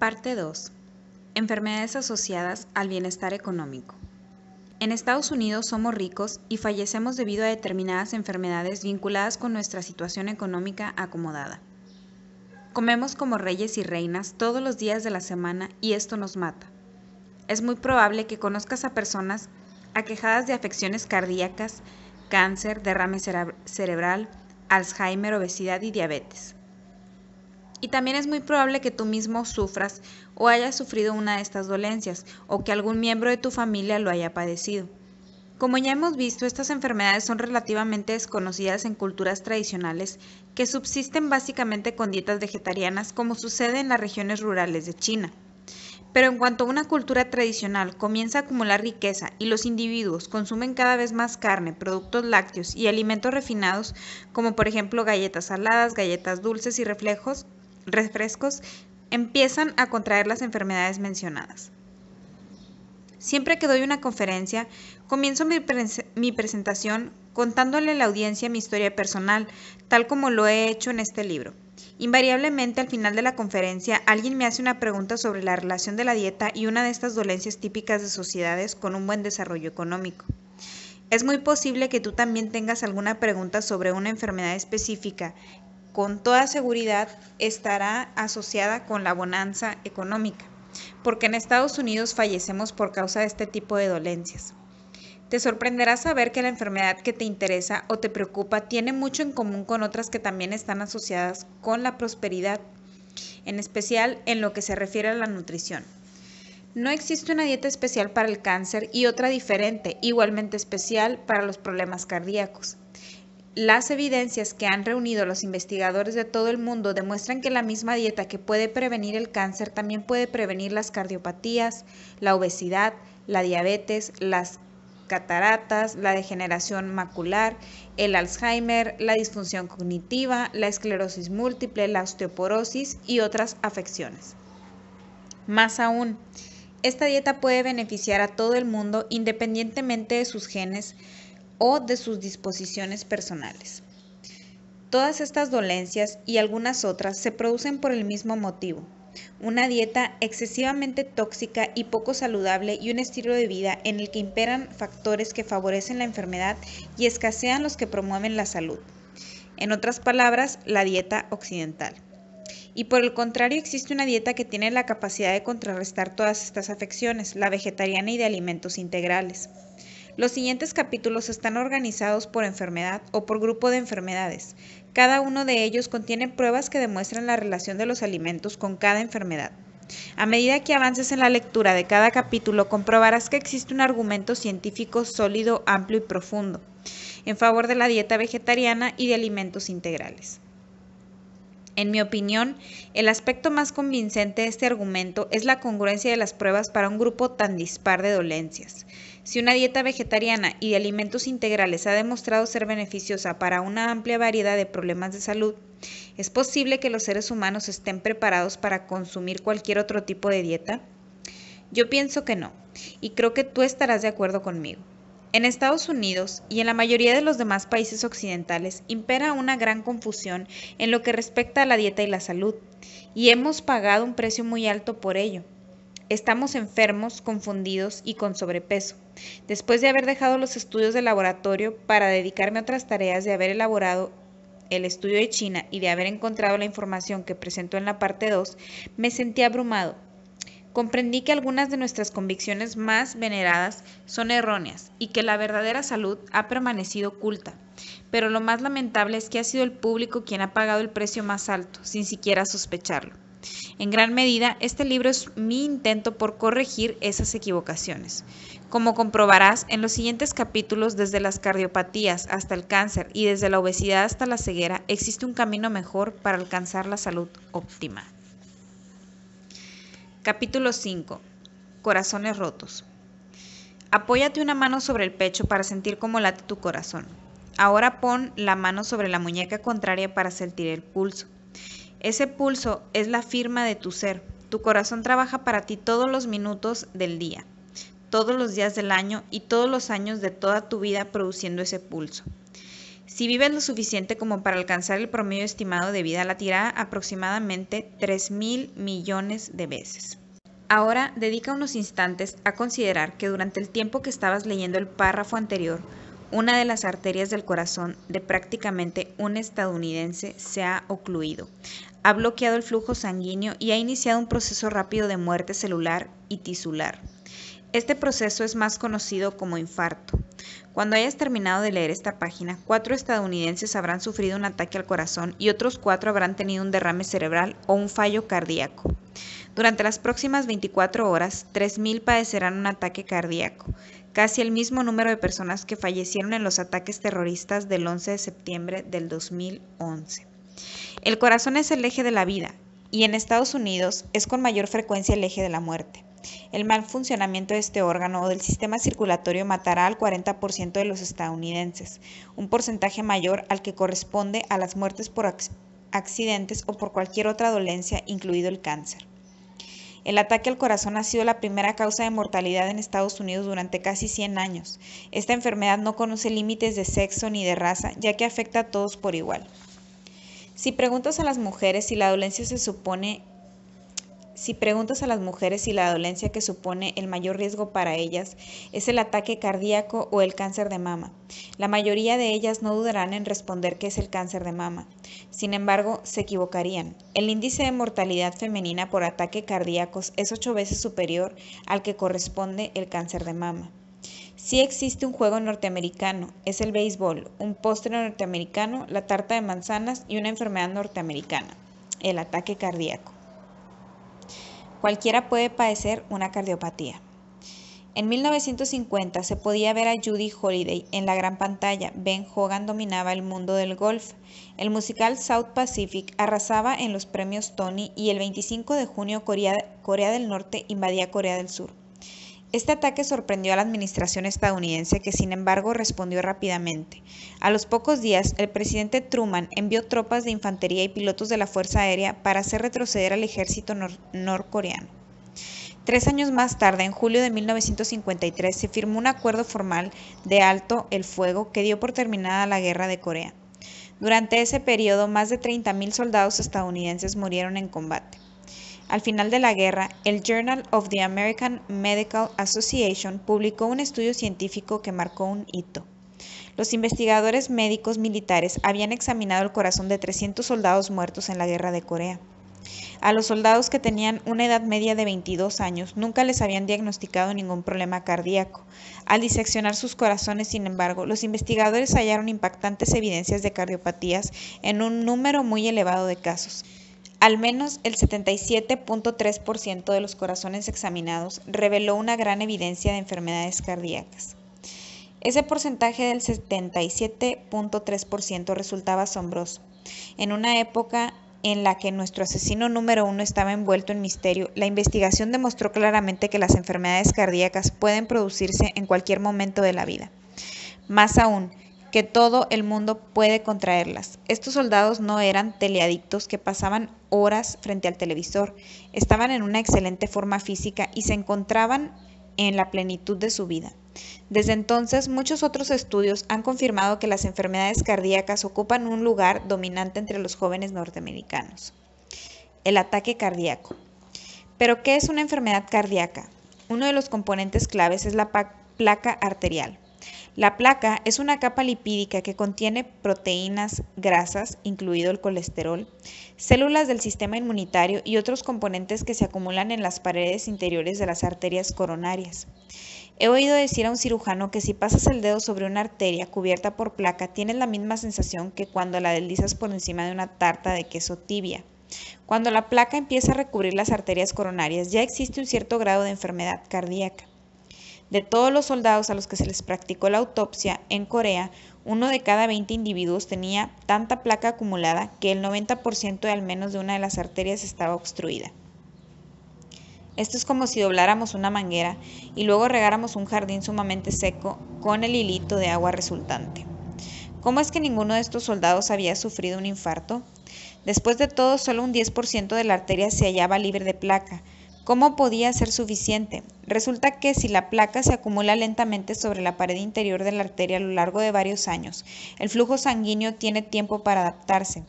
Parte 2. Enfermedades asociadas al bienestar económico. En Estados Unidos somos ricos y fallecemos debido a determinadas enfermedades vinculadas con nuestra situación económica acomodada. Comemos como reyes y reinas todos los días de la semana y esto nos mata. Es muy probable que conozcas a personas aquejadas de afecciones cardíacas, cáncer, derrame cerebral, Alzheimer, obesidad y diabetes. Y también es muy probable que tú mismo sufras o hayas sufrido una de estas dolencias o que algún miembro de tu familia lo haya padecido. Como ya hemos visto, estas enfermedades son relativamente desconocidas en culturas tradicionales que subsisten básicamente con dietas vegetarianas como sucede en las regiones rurales de China. Pero en cuanto una cultura tradicional comienza a acumular riqueza y los individuos consumen cada vez más carne, productos lácteos y alimentos refinados, como por ejemplo galletas saladas, galletas dulces y reflejos, refrescos empiezan a contraer las enfermedades mencionadas. Siempre que doy una conferencia, comienzo mi, presentación contándole a la audiencia mi historia personal, tal como lo he hecho en este libro. Invariablemente al final de la conferencia alguien me hace una pregunta sobre la relación de la dieta y una de estas dolencias típicas de sociedades con un buen desarrollo económico. Es muy posible que tú también tengas alguna pregunta sobre una enfermedad específica con toda seguridad estará asociada con la bonanza económica, porque en Estados Unidos fallecemos por causa de este tipo de dolencias. Te sorprenderá saber que la enfermedad que te interesa o te preocupa tiene mucho en común con otras que también están asociadas con la prosperidad, en especial en lo que se refiere a la nutrición. No existe una dieta especial para el cáncer y otra diferente, igualmente especial para los problemas cardíacos. Las evidencias que han reunido los investigadores de todo el mundo demuestran que la misma dieta que puede prevenir el cáncer también puede prevenir las cardiopatías, la obesidad, la diabetes, las cataratas, la degeneración macular, el Alzheimer, la disfunción cognitiva, la esclerosis múltiple, la osteoporosis y otras afecciones. Más aún, esta dieta puede beneficiar a todo el mundo independientemente de sus genes, o de sus disposiciones personales. Todas estas dolencias y algunas otras se producen por el mismo motivo, una dieta excesivamente tóxica y poco saludable y un estilo de vida en el que imperan factores que favorecen la enfermedad y escasean los que promueven la salud. En otras palabras, la dieta occidental. Y por el contrario, existe una dieta que tiene la capacidad de contrarrestar todas estas afecciones, la vegetariana y de alimentos integrales. Los siguientes capítulos están organizados por enfermedad o por grupo de enfermedades. Cada uno de ellos contiene pruebas que demuestran la relación de los alimentos con cada enfermedad. A medida que avances en la lectura de cada capítulo, comprobarás que existe un argumento científico sólido, amplio y profundo en favor de la dieta vegetariana y de alimentos integrales. En mi opinión, el aspecto más convincente de este argumento es la congruencia de las pruebas para un grupo tan dispar de dolencias. Si una dieta vegetariana y de alimentos integrales ha demostrado ser beneficiosa para una amplia variedad de problemas de salud, ¿es posible que los seres humanos estén preparados para consumir cualquier otro tipo de dieta? Yo pienso que no, y creo que tú estarás de acuerdo conmigo. En Estados Unidos y en la mayoría de los demás países occidentales impera una gran confusión en lo que respecta a la dieta y la salud, y hemos pagado un precio muy alto por ello. Estamos enfermos, confundidos y con sobrepeso. Después de haber dejado los estudios de laboratorio para dedicarme a otras tareas, de haber elaborado el estudio de China y de haber encontrado la información que presentó en la parte 2, me sentí abrumado. Comprendí que algunas de nuestras convicciones más veneradas son erróneas y que la verdadera salud ha permanecido oculta. Pero lo más lamentable es que ha sido el público quien ha pagado el precio más alto, sin siquiera sospecharlo. En gran medida, este libro es mi intento por corregir esas equivocaciones. Como comprobarás, en los siguientes capítulos, desde las cardiopatías hasta el cáncer y desde la obesidad hasta la ceguera, existe un camino mejor para alcanzar la salud óptima. Capítulo 5. Corazones rotos. Apóyate una mano sobre el pecho para sentir cómo late tu corazón. Ahora pon la mano sobre la muñeca contraria para sentir el pulso. Ese pulso es la firma de tu ser. Tu corazón trabaja para ti todos los minutos del día, todos los días del año y todos los años de toda tu vida produciendo ese pulso. Si vives lo suficiente como para alcanzar el promedio estimado de vida, latirá aproximadamente 3 mil millones de veces. Ahora dedica unos instantes a considerar que durante el tiempo que estabas leyendo el párrafo anterior, una de las arterias del corazón de prácticamente un estadounidense se ha ocluido, ha bloqueado el flujo sanguíneo y ha iniciado un proceso rápido de muerte celular y tisular. Este proceso es más conocido como infarto. Cuando hayas terminado de leer esta página, cuatro estadounidenses habrán sufrido un ataque al corazón y otros cuatro habrán tenido un derrame cerebral o un fallo cardíaco. Durante las próximas 24 horas, 3.000 padecerán un ataque cardíaco, casi el mismo número de personas que fallecieron en los ataques terroristas del 11 de septiembre del 2011. El corazón es el eje de la vida y en Estados Unidos es con mayor frecuencia el eje de la muerte. El mal funcionamiento de este órgano o del sistema circulatorio matará al 40% de los estadounidenses, un porcentaje mayor al que corresponde a las muertes por accidentes o por cualquier otra dolencia, incluido el cáncer. El ataque al corazón ha sido la primera causa de mortalidad en Estados Unidos durante casi 100 años. Esta enfermedad no conoce límites de sexo ni de raza, ya que afecta a todos por igual. Si preguntas a las mujeres si la dolencia se supone si preguntas a las mujeres si la dolencia que supone el mayor riesgo para ellas es el ataque cardíaco o el cáncer de mama, la mayoría de ellas no dudarán en responder que es el cáncer de mama. Sin embargo, se equivocarían. El índice de mortalidad femenina por ataque cardíacos es ocho veces superior al que corresponde el cáncer de mama. Si existe un juego norteamericano, es el béisbol, un postre norteamericano, la tarta de manzanas y una enfermedad norteamericana, el ataque cardíaco. Cualquiera puede padecer una cardiopatía. En 1950 se podía ver a Judy Holiday en la gran pantalla. Ben Hogan dominaba el mundo del golf. El musical South Pacific arrasaba en los premios Tony y el 25 de junio Corea, Corea del Norte invadía Corea del Sur. Este ataque sorprendió a la administración estadounidense, que sin embargo respondió rápidamente. A los pocos días, el presidente Truman envió tropas de infantería y pilotos de la Fuerza Aérea para hacer retroceder al ejército norcoreano. Tres años más tarde, en julio de 1953, se firmó un acuerdo formal de alto el fuego que dio por terminada la guerra de Corea. Durante ese periodo, más de 30.000 soldados estadounidenses murieron en combate. Al final de la guerra, el Journal of the American Medical Association publicó un estudio científico que marcó un hito. Los investigadores médicos militares habían examinado el corazón de 300 soldados muertos en la guerra de Corea. A los soldados que tenían una edad media de 22 años nunca les habían diagnosticado ningún problema cardíaco. Al diseccionar sus corazones, sin embargo, los investigadores hallaron impactantes evidencias de cardiopatías en un número muy elevado de casos. Al menos el 77.3% de los corazones examinados reveló una gran evidencia de enfermedades cardíacas. Ese porcentaje del 77.3% resultaba asombroso. En una época en la que nuestro asesino número uno estaba envuelto en misterio, la investigación demostró claramente que las enfermedades cardíacas pueden producirse en cualquier momento de la vida. Más aún, que todo el mundo puede contraerlas. Estos soldados no eran teleadictos que pasaban horas frente al televisor, estaban en una excelente forma física y se encontraban en la plenitud de su vida. Desde entonces, muchos otros estudios han confirmado que las enfermedades cardíacas ocupan un lugar dominante entre los jóvenes norteamericanos. El ataque cardíaco. ¿Pero qué es una enfermedad cardíaca? Uno de los componentes claves es la placa arterial. La placa es una capa lipídica que contiene proteínas, grasas, incluido el colesterol, células del sistema inmunitario y otros componentes que se acumulan en las paredes interiores de las arterias coronarias. He oído decir a un cirujano que si pasas el dedo sobre una arteria cubierta por placa tienes la misma sensación que cuando la deslizas por encima de una tarta de queso tibia. Cuando la placa empieza a recubrir las arterias coronarias ya existe un cierto grado de enfermedad cardíaca. De todos los soldados a los que se les practicó la autopsia en Corea, uno de cada 20 individuos tenía tanta placa acumulada que el 90% de al menos de una de las arterias estaba obstruida. Esto es como si dobláramos una manguera y luego regáramos un jardín sumamente seco con el hilito de agua resultante. ¿Cómo es que ninguno de estos soldados había sufrido un infarto? Después de todo, solo un 10% de la arteria se hallaba libre de placa, ¿Cómo podía ser suficiente? Resulta que si la placa se acumula lentamente sobre la pared interior de la arteria a lo largo de varios años, el flujo sanguíneo tiene tiempo para adaptarse.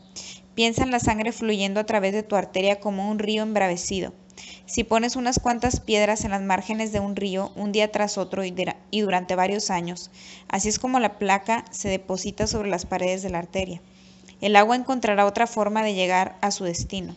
Piensa en la sangre fluyendo a través de tu arteria como un río embravecido. Si pones unas cuantas piedras en las márgenes de un río un día tras otro y, durante varios años, así es como la placa se deposita sobre las paredes de la arteria. El agua encontrará otra forma de llegar a su destino.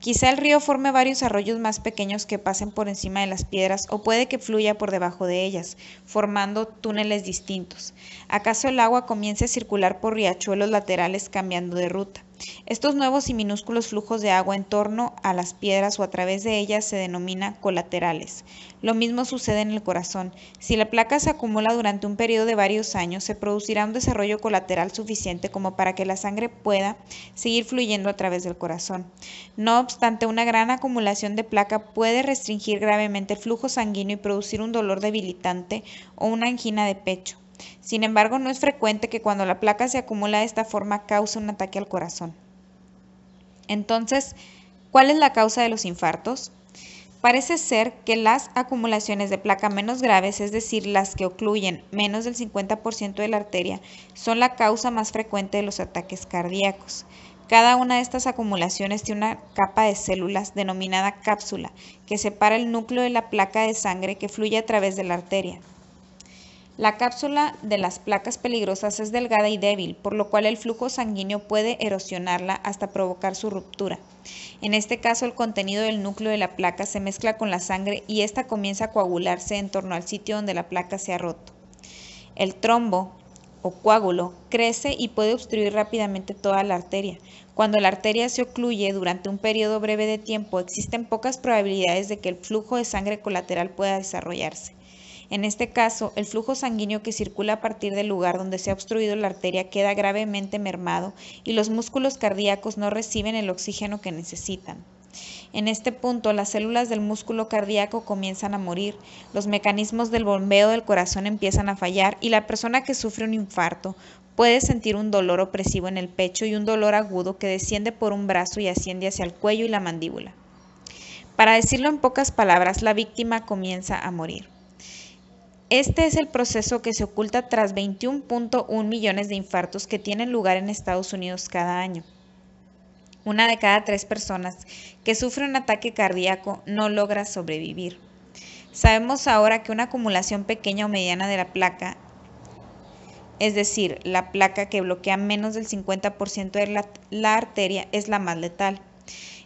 Quizá el río forme varios arroyos más pequeños que pasen por encima de las piedras o puede que fluya por debajo de ellas, formando túneles distintos. ¿Acaso el agua comience a circular por riachuelos laterales cambiando de ruta? Estos nuevos y minúsculos flujos de agua en torno a las piedras o a través de ellas se denomina colaterales. Lo mismo sucede en el corazón. Si la placa se acumula durante un periodo de varios años, se producirá un desarrollo colateral suficiente como para que la sangre pueda seguir fluyendo a través del corazón. No obstante, una gran acumulación de placa puede restringir gravemente el flujo sanguíneo y producir un dolor debilitante o una angina de pecho. Sin embargo, no es frecuente que cuando la placa se acumula de esta forma cause un ataque al corazón. Entonces, ¿cuál es la causa de los infartos? Parece ser que las acumulaciones de placa menos graves, es decir, las que ocluyen menos del 50% de la arteria, son la causa más frecuente de los ataques cardíacos. Cada una de estas acumulaciones tiene una capa de células denominada cápsula, que separa el núcleo de la placa de sangre que fluye a través de la arteria. La cápsula de las placas peligrosas es delgada y débil, por lo cual el flujo sanguíneo puede erosionarla hasta provocar su ruptura. En este caso, el contenido del núcleo de la placa se mezcla con la sangre y ésta comienza a coagularse en torno al sitio donde la placa se ha roto. El trombo, o coágulo crece y puede obstruir rápidamente toda la arteria. Cuando la arteria se ocluye durante un periodo breve de tiempo, existen pocas probabilidades de que el flujo de sangre colateral pueda desarrollarse. En este caso, el flujo sanguíneo que circula a partir del lugar donde se ha obstruido la arteria queda gravemente mermado y los músculos cardíacos no reciben el oxígeno que necesitan. En este punto las células del músculo cardíaco comienzan a morir, los mecanismos del bombeo del corazón empiezan a fallar y la persona que sufre un infarto puede sentir un dolor opresivo en el pecho y un dolor agudo que desciende por un brazo y asciende hacia el cuello y la mandíbula. Para decirlo en pocas palabras, la víctima comienza a morir. Este es el proceso que se oculta tras 21.1 millones de infartos que tienen lugar en Estados Unidos cada año. Una de cada tres personas que sufre un ataque cardíaco no logra sobrevivir. Sabemos ahora que una acumulación pequeña o mediana de la placa, es decir, la placa que bloquea menos del 50% de la, la arteria, es la más letal.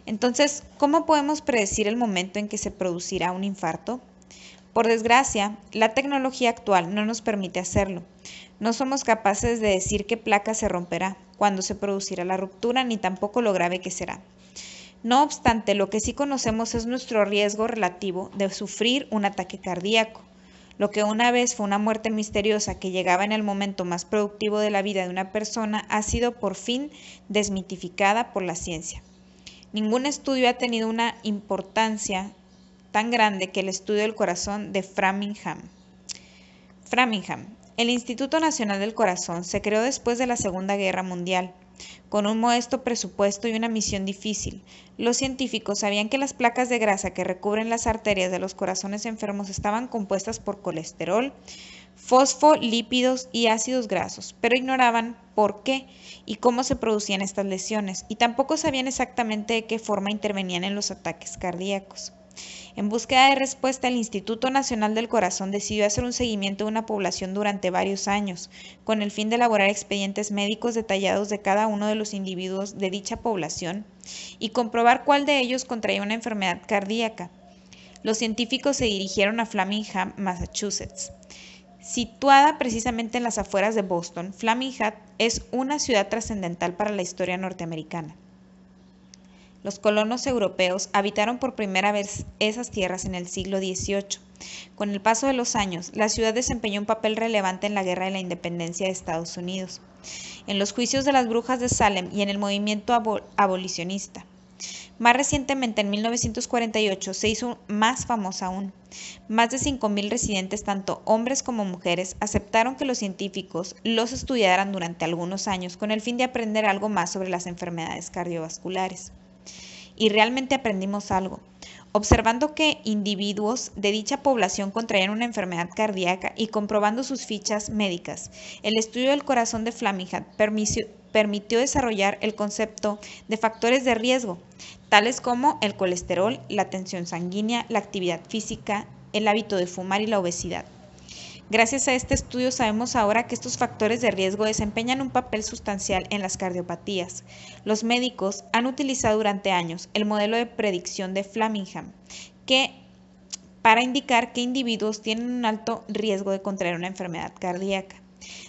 Entonces, ¿cómo podemos predecir el momento en que se producirá un infarto? Por desgracia, la tecnología actual no nos permite hacerlo. No somos capaces de decir qué placa se romperá, cuándo se producirá la ruptura, ni tampoco lo grave que será. No obstante, lo que sí conocemos es nuestro riesgo relativo de sufrir un ataque cardíaco. Lo que una vez fue una muerte misteriosa que llegaba en el momento más productivo de la vida de una persona ha sido por fin desmitificada por la ciencia. Ningún estudio ha tenido una importancia tan grande que el estudio del corazón de Framingham. Framingham, el Instituto Nacional del Corazón se creó después de la Segunda Guerra Mundial. Con un modesto presupuesto y una misión difícil, los científicos sabían que las placas de grasa que recubren las arterias de los corazones enfermos estaban compuestas por colesterol, lípidos y ácidos grasos, pero ignoraban por qué y cómo se producían estas lesiones, y tampoco sabían exactamente de qué forma intervenían en los ataques cardíacos. En búsqueda de respuesta, el Instituto Nacional del Corazón decidió hacer un seguimiento de una población durante varios años, con el fin de elaborar expedientes médicos detallados de cada uno de los individuos de dicha población y comprobar cuál de ellos contraía una enfermedad cardíaca. Los científicos se dirigieron a Flamingham, Massachusetts. Situada precisamente en las afueras de Boston, Flamingham es una ciudad trascendental para la historia norteamericana. Los colonos europeos habitaron por primera vez esas tierras en el siglo XVIII. Con el paso de los años, la ciudad desempeñó un papel relevante en la Guerra de la Independencia de Estados Unidos, en los juicios de las brujas de Salem y en el movimiento abolicionista. Más recientemente, en 1948, se hizo más famosa aún. Más de 5.000 residentes, tanto hombres como mujeres, aceptaron que los científicos los estudiaran durante algunos años con el fin de aprender algo más sobre las enfermedades cardiovasculares y realmente aprendimos algo. Observando que individuos de dicha población contraían una enfermedad cardíaca y comprobando sus fichas médicas, el estudio del corazón de Hat permitió desarrollar el concepto de factores de riesgo, tales como el colesterol, la tensión sanguínea, la actividad física, el hábito de fumar y la obesidad. Gracias a este estudio sabemos ahora que estos factores de riesgo desempeñan un papel sustancial en las cardiopatías. Los médicos han utilizado durante años el modelo de predicción de Flamingham que para indicar qué individuos tienen un alto riesgo de contraer una enfermedad cardíaca.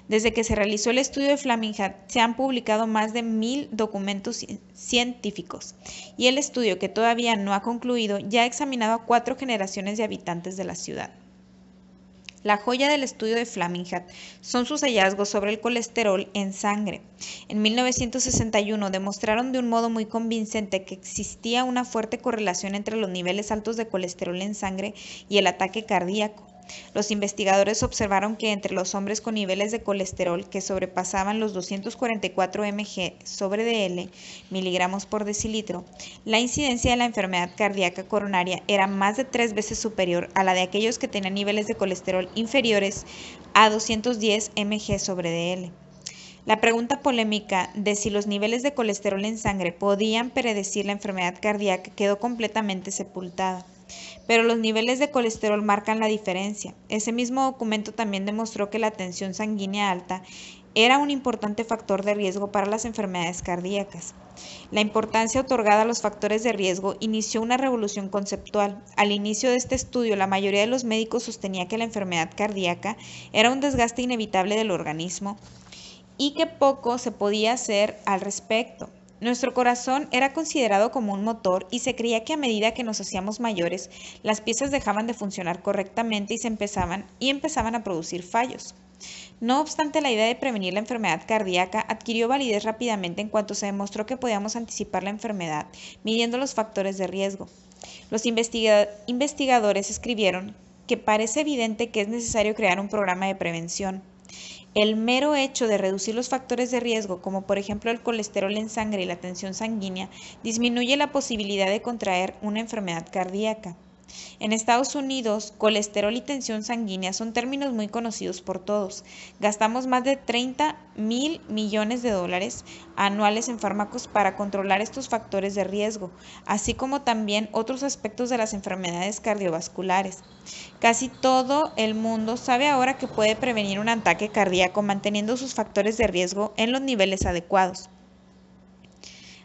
Desde que se realizó el estudio de Flamingham se han publicado más de mil documentos científicos y el estudio, que todavía no ha concluido, ya ha examinado a cuatro generaciones de habitantes de la ciudad. La joya del estudio de Hat son sus hallazgos sobre el colesterol en sangre. En 1961 demostraron de un modo muy convincente que existía una fuerte correlación entre los niveles altos de colesterol en sangre y el ataque cardíaco. Los investigadores observaron que entre los hombres con niveles de colesterol que sobrepasaban los 244 mg sobre DL miligramos por decilitro, la incidencia de la enfermedad cardíaca coronaria era más de tres veces superior a la de aquellos que tenían niveles de colesterol inferiores a 210 mg sobre DL. La pregunta polémica de si los niveles de colesterol en sangre podían predecir la enfermedad cardíaca quedó completamente sepultada pero los niveles de colesterol marcan la diferencia. Ese mismo documento también demostró que la tensión sanguínea alta era un importante factor de riesgo para las enfermedades cardíacas. La importancia otorgada a los factores de riesgo inició una revolución conceptual. Al inicio de este estudio, la mayoría de los médicos sostenía que la enfermedad cardíaca era un desgaste inevitable del organismo y que poco se podía hacer al respecto. Nuestro corazón era considerado como un motor y se creía que a medida que nos hacíamos mayores, las piezas dejaban de funcionar correctamente y se empezaban y empezaban a producir fallos. No obstante, la idea de prevenir la enfermedad cardíaca adquirió validez rápidamente en cuanto se demostró que podíamos anticipar la enfermedad, midiendo los factores de riesgo. Los investigadores escribieron que parece evidente que es necesario crear un programa de prevención. El mero hecho de reducir los factores de riesgo, como por ejemplo el colesterol en sangre y la tensión sanguínea, disminuye la posibilidad de contraer una enfermedad cardíaca. En Estados Unidos, colesterol y tensión sanguínea son términos muy conocidos por todos. Gastamos más de 30 mil millones de dólares anuales en fármacos para controlar estos factores de riesgo, así como también otros aspectos de las enfermedades cardiovasculares. Casi todo el mundo sabe ahora que puede prevenir un ataque cardíaco manteniendo sus factores de riesgo en los niveles adecuados.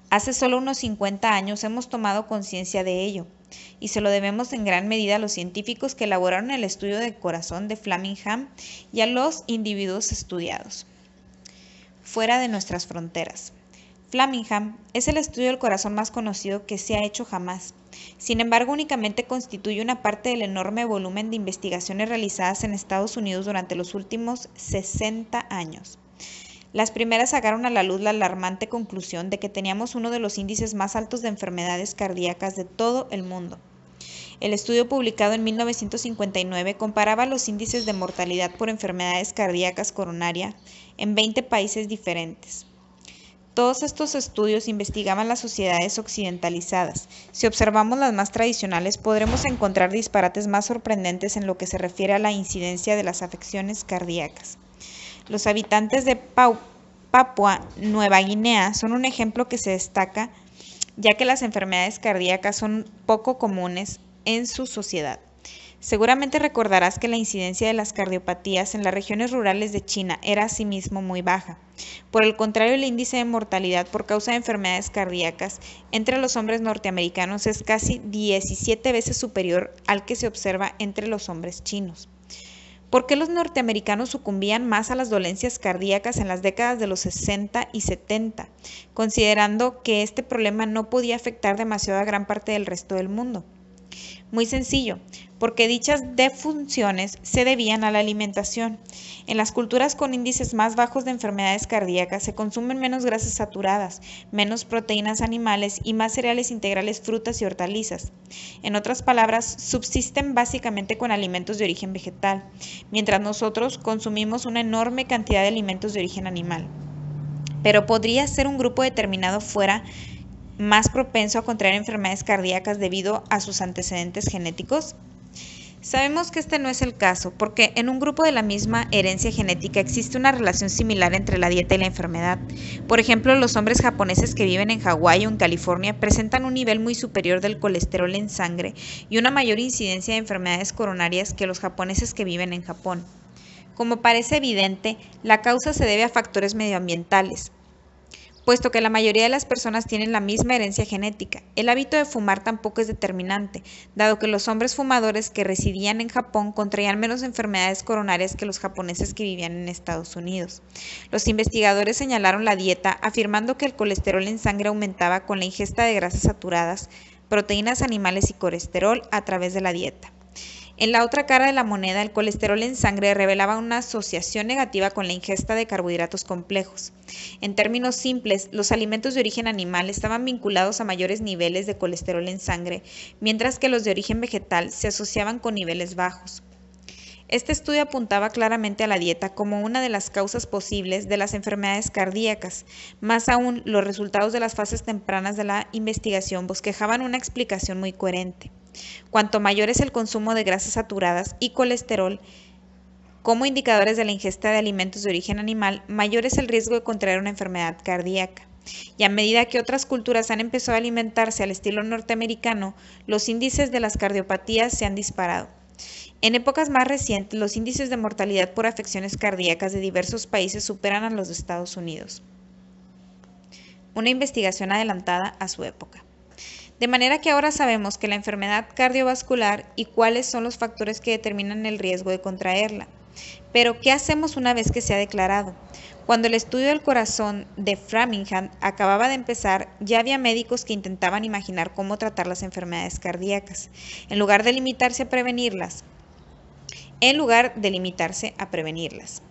Hace solo unos 50 años hemos tomado conciencia de ello y se lo debemos en gran medida a los científicos que elaboraron el estudio del corazón de Flamingham y a los individuos estudiados. Fuera de nuestras fronteras. Flamingham es el estudio del corazón más conocido que se ha hecho jamás. Sin embargo, únicamente constituye una parte del enorme volumen de investigaciones realizadas en Estados Unidos durante los últimos 60 años. Las primeras sacaron a la luz la alarmante conclusión de que teníamos uno de los índices más altos de enfermedades cardíacas de todo el mundo. El estudio publicado en 1959 comparaba los índices de mortalidad por enfermedades cardíacas coronaria en 20 países diferentes. Todos estos estudios investigaban las sociedades occidentalizadas. Si observamos las más tradicionales, podremos encontrar disparates más sorprendentes en lo que se refiere a la incidencia de las afecciones cardíacas. Los habitantes de Papua Nueva Guinea son un ejemplo que se destaca ya que las enfermedades cardíacas son poco comunes en su sociedad. Seguramente recordarás que la incidencia de las cardiopatías en las regiones rurales de China era asimismo muy baja. Por el contrario, el índice de mortalidad por causa de enfermedades cardíacas entre los hombres norteamericanos es casi 17 veces superior al que se observa entre los hombres chinos. ¿Por qué los norteamericanos sucumbían más a las dolencias cardíacas en las décadas de los 60 y 70, considerando que este problema no podía afectar demasiado a gran parte del resto del mundo? Muy sencillo, porque dichas defunciones se debían a la alimentación. En las culturas con índices más bajos de enfermedades cardíacas se consumen menos grasas saturadas, menos proteínas animales y más cereales integrales, frutas y hortalizas. En otras palabras, subsisten básicamente con alimentos de origen vegetal, mientras nosotros consumimos una enorme cantidad de alimentos de origen animal. Pero podría ser un grupo determinado fuera de más propenso a contraer enfermedades cardíacas debido a sus antecedentes genéticos? Sabemos que este no es el caso, porque en un grupo de la misma herencia genética existe una relación similar entre la dieta y la enfermedad. Por ejemplo, los hombres japoneses que viven en Hawái o en California presentan un nivel muy superior del colesterol en sangre y una mayor incidencia de enfermedades coronarias que los japoneses que viven en Japón. Como parece evidente, la causa se debe a factores medioambientales, puesto que la mayoría de las personas tienen la misma herencia genética. El hábito de fumar tampoco es determinante, dado que los hombres fumadores que residían en Japón contraían menos enfermedades coronarias que los japoneses que vivían en Estados Unidos. Los investigadores señalaron la dieta afirmando que el colesterol en sangre aumentaba con la ingesta de grasas saturadas, proteínas animales y colesterol a través de la dieta. En la otra cara de la moneda, el colesterol en sangre revelaba una asociación negativa con la ingesta de carbohidratos complejos. En términos simples, los alimentos de origen animal estaban vinculados a mayores niveles de colesterol en sangre, mientras que los de origen vegetal se asociaban con niveles bajos. Este estudio apuntaba claramente a la dieta como una de las causas posibles de las enfermedades cardíacas. Más aún, los resultados de las fases tempranas de la investigación bosquejaban una explicación muy coherente. Cuanto mayor es el consumo de grasas saturadas y colesterol como indicadores de la ingesta de alimentos de origen animal, mayor es el riesgo de contraer una enfermedad cardíaca. Y a medida que otras culturas han empezado a alimentarse al estilo norteamericano, los índices de las cardiopatías se han disparado. En épocas más recientes, los índices de mortalidad por afecciones cardíacas de diversos países superan a los de Estados Unidos. Una investigación adelantada a su época. De manera que ahora sabemos que la enfermedad cardiovascular y cuáles son los factores que determinan el riesgo de contraerla. Pero, ¿qué hacemos una vez que se ha declarado? Cuando el estudio del corazón de Framingham acababa de empezar, ya había médicos que intentaban imaginar cómo tratar las enfermedades cardíacas, en lugar de limitarse a prevenirlas. En lugar de limitarse a prevenirlas.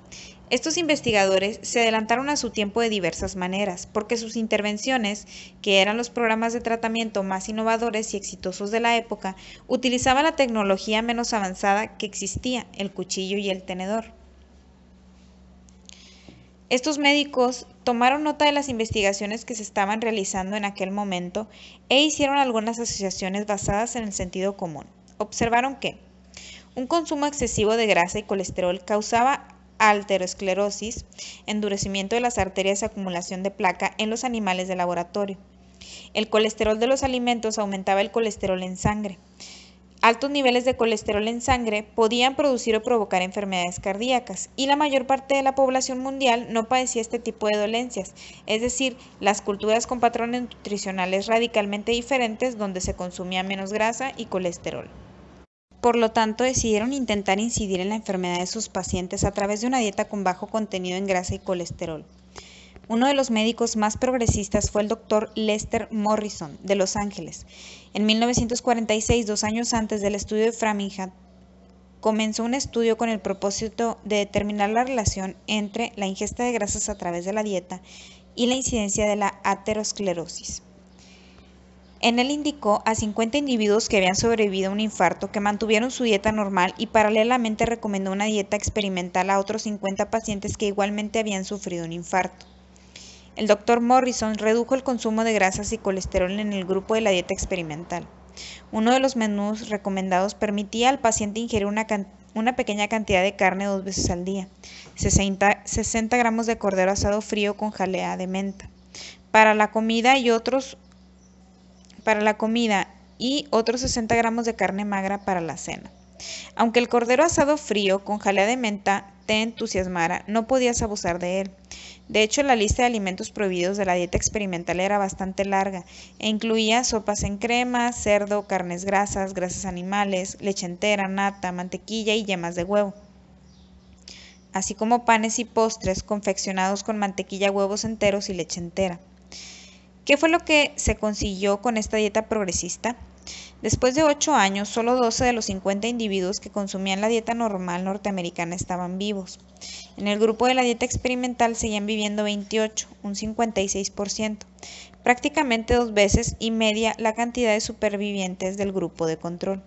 Estos investigadores se adelantaron a su tiempo de diversas maneras, porque sus intervenciones, que eran los programas de tratamiento más innovadores y exitosos de la época, utilizaban la tecnología menos avanzada que existía, el cuchillo y el tenedor. Estos médicos tomaron nota de las investigaciones que se estaban realizando en aquel momento e hicieron algunas asociaciones basadas en el sentido común. Observaron que un consumo excesivo de grasa y colesterol causaba alterosclerosis, endurecimiento de las arterias y acumulación de placa en los animales de laboratorio. El colesterol de los alimentos aumentaba el colesterol en sangre. Altos niveles de colesterol en sangre podían producir o provocar enfermedades cardíacas y la mayor parte de la población mundial no padecía este tipo de dolencias, es decir, las culturas con patrones nutricionales radicalmente diferentes donde se consumía menos grasa y colesterol. Por lo tanto, decidieron intentar incidir en la enfermedad de sus pacientes a través de una dieta con bajo contenido en grasa y colesterol. Uno de los médicos más progresistas fue el doctor Lester Morrison, de Los Ángeles. En 1946, dos años antes del estudio de Framingham, comenzó un estudio con el propósito de determinar la relación entre la ingesta de grasas a través de la dieta y la incidencia de la aterosclerosis. En él indicó a 50 individuos que habían sobrevivido a un infarto que mantuvieron su dieta normal y paralelamente recomendó una dieta experimental a otros 50 pacientes que igualmente habían sufrido un infarto. El doctor Morrison redujo el consumo de grasas y colesterol en el grupo de la dieta experimental. Uno de los menús recomendados permitía al paciente ingerir una, pequeña cantidad de carne dos veces al día, 60, 60 gramos de cordero asado frío con jalea de menta. Para la comida y otros para la comida y otros 60 gramos de carne magra para la cena. Aunque el cordero asado frío con jalea de menta te entusiasmara, no podías abusar de él. De hecho, la lista de alimentos prohibidos de la dieta experimental era bastante larga e incluía sopas en crema, cerdo, carnes grasas, grasas animales, leche entera, nata, mantequilla y yemas de huevo así como panes y postres confeccionados con mantequilla, huevos enteros y leche entera. ¿Qué fue lo que se consiguió con esta dieta progresista? Después de 8 años, solo 12 de los 50 individuos que consumían la dieta normal norteamericana estaban vivos. En el grupo de la dieta experimental seguían viviendo 28, un 56%, prácticamente dos veces y media la cantidad de supervivientes del grupo de control.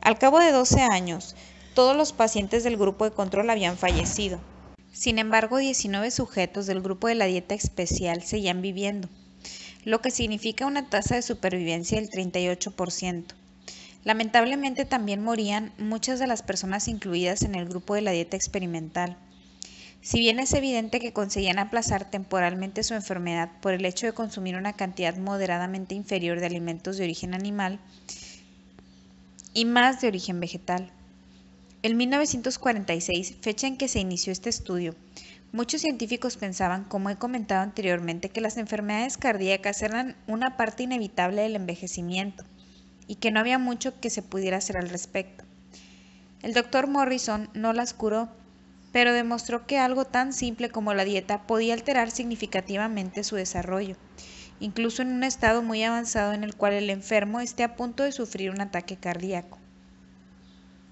Al cabo de 12 años, todos los pacientes del grupo de control habían fallecido. Sin embargo, 19 sujetos del grupo de la dieta especial seguían viviendo, lo que significa una tasa de supervivencia del 38%. Lamentablemente también morían muchas de las personas incluidas en el grupo de la dieta experimental. Si bien es evidente que conseguían aplazar temporalmente su enfermedad por el hecho de consumir una cantidad moderadamente inferior de alimentos de origen animal y más de origen vegetal. En 1946, fecha en que se inició este estudio, Muchos científicos pensaban, como he comentado anteriormente, que las enfermedades cardíacas eran una parte inevitable del envejecimiento y que no había mucho que se pudiera hacer al respecto. El doctor Morrison no las curó, pero demostró que algo tan simple como la dieta podía alterar significativamente su desarrollo, incluso en un estado muy avanzado en el cual el enfermo esté a punto de sufrir un ataque cardíaco.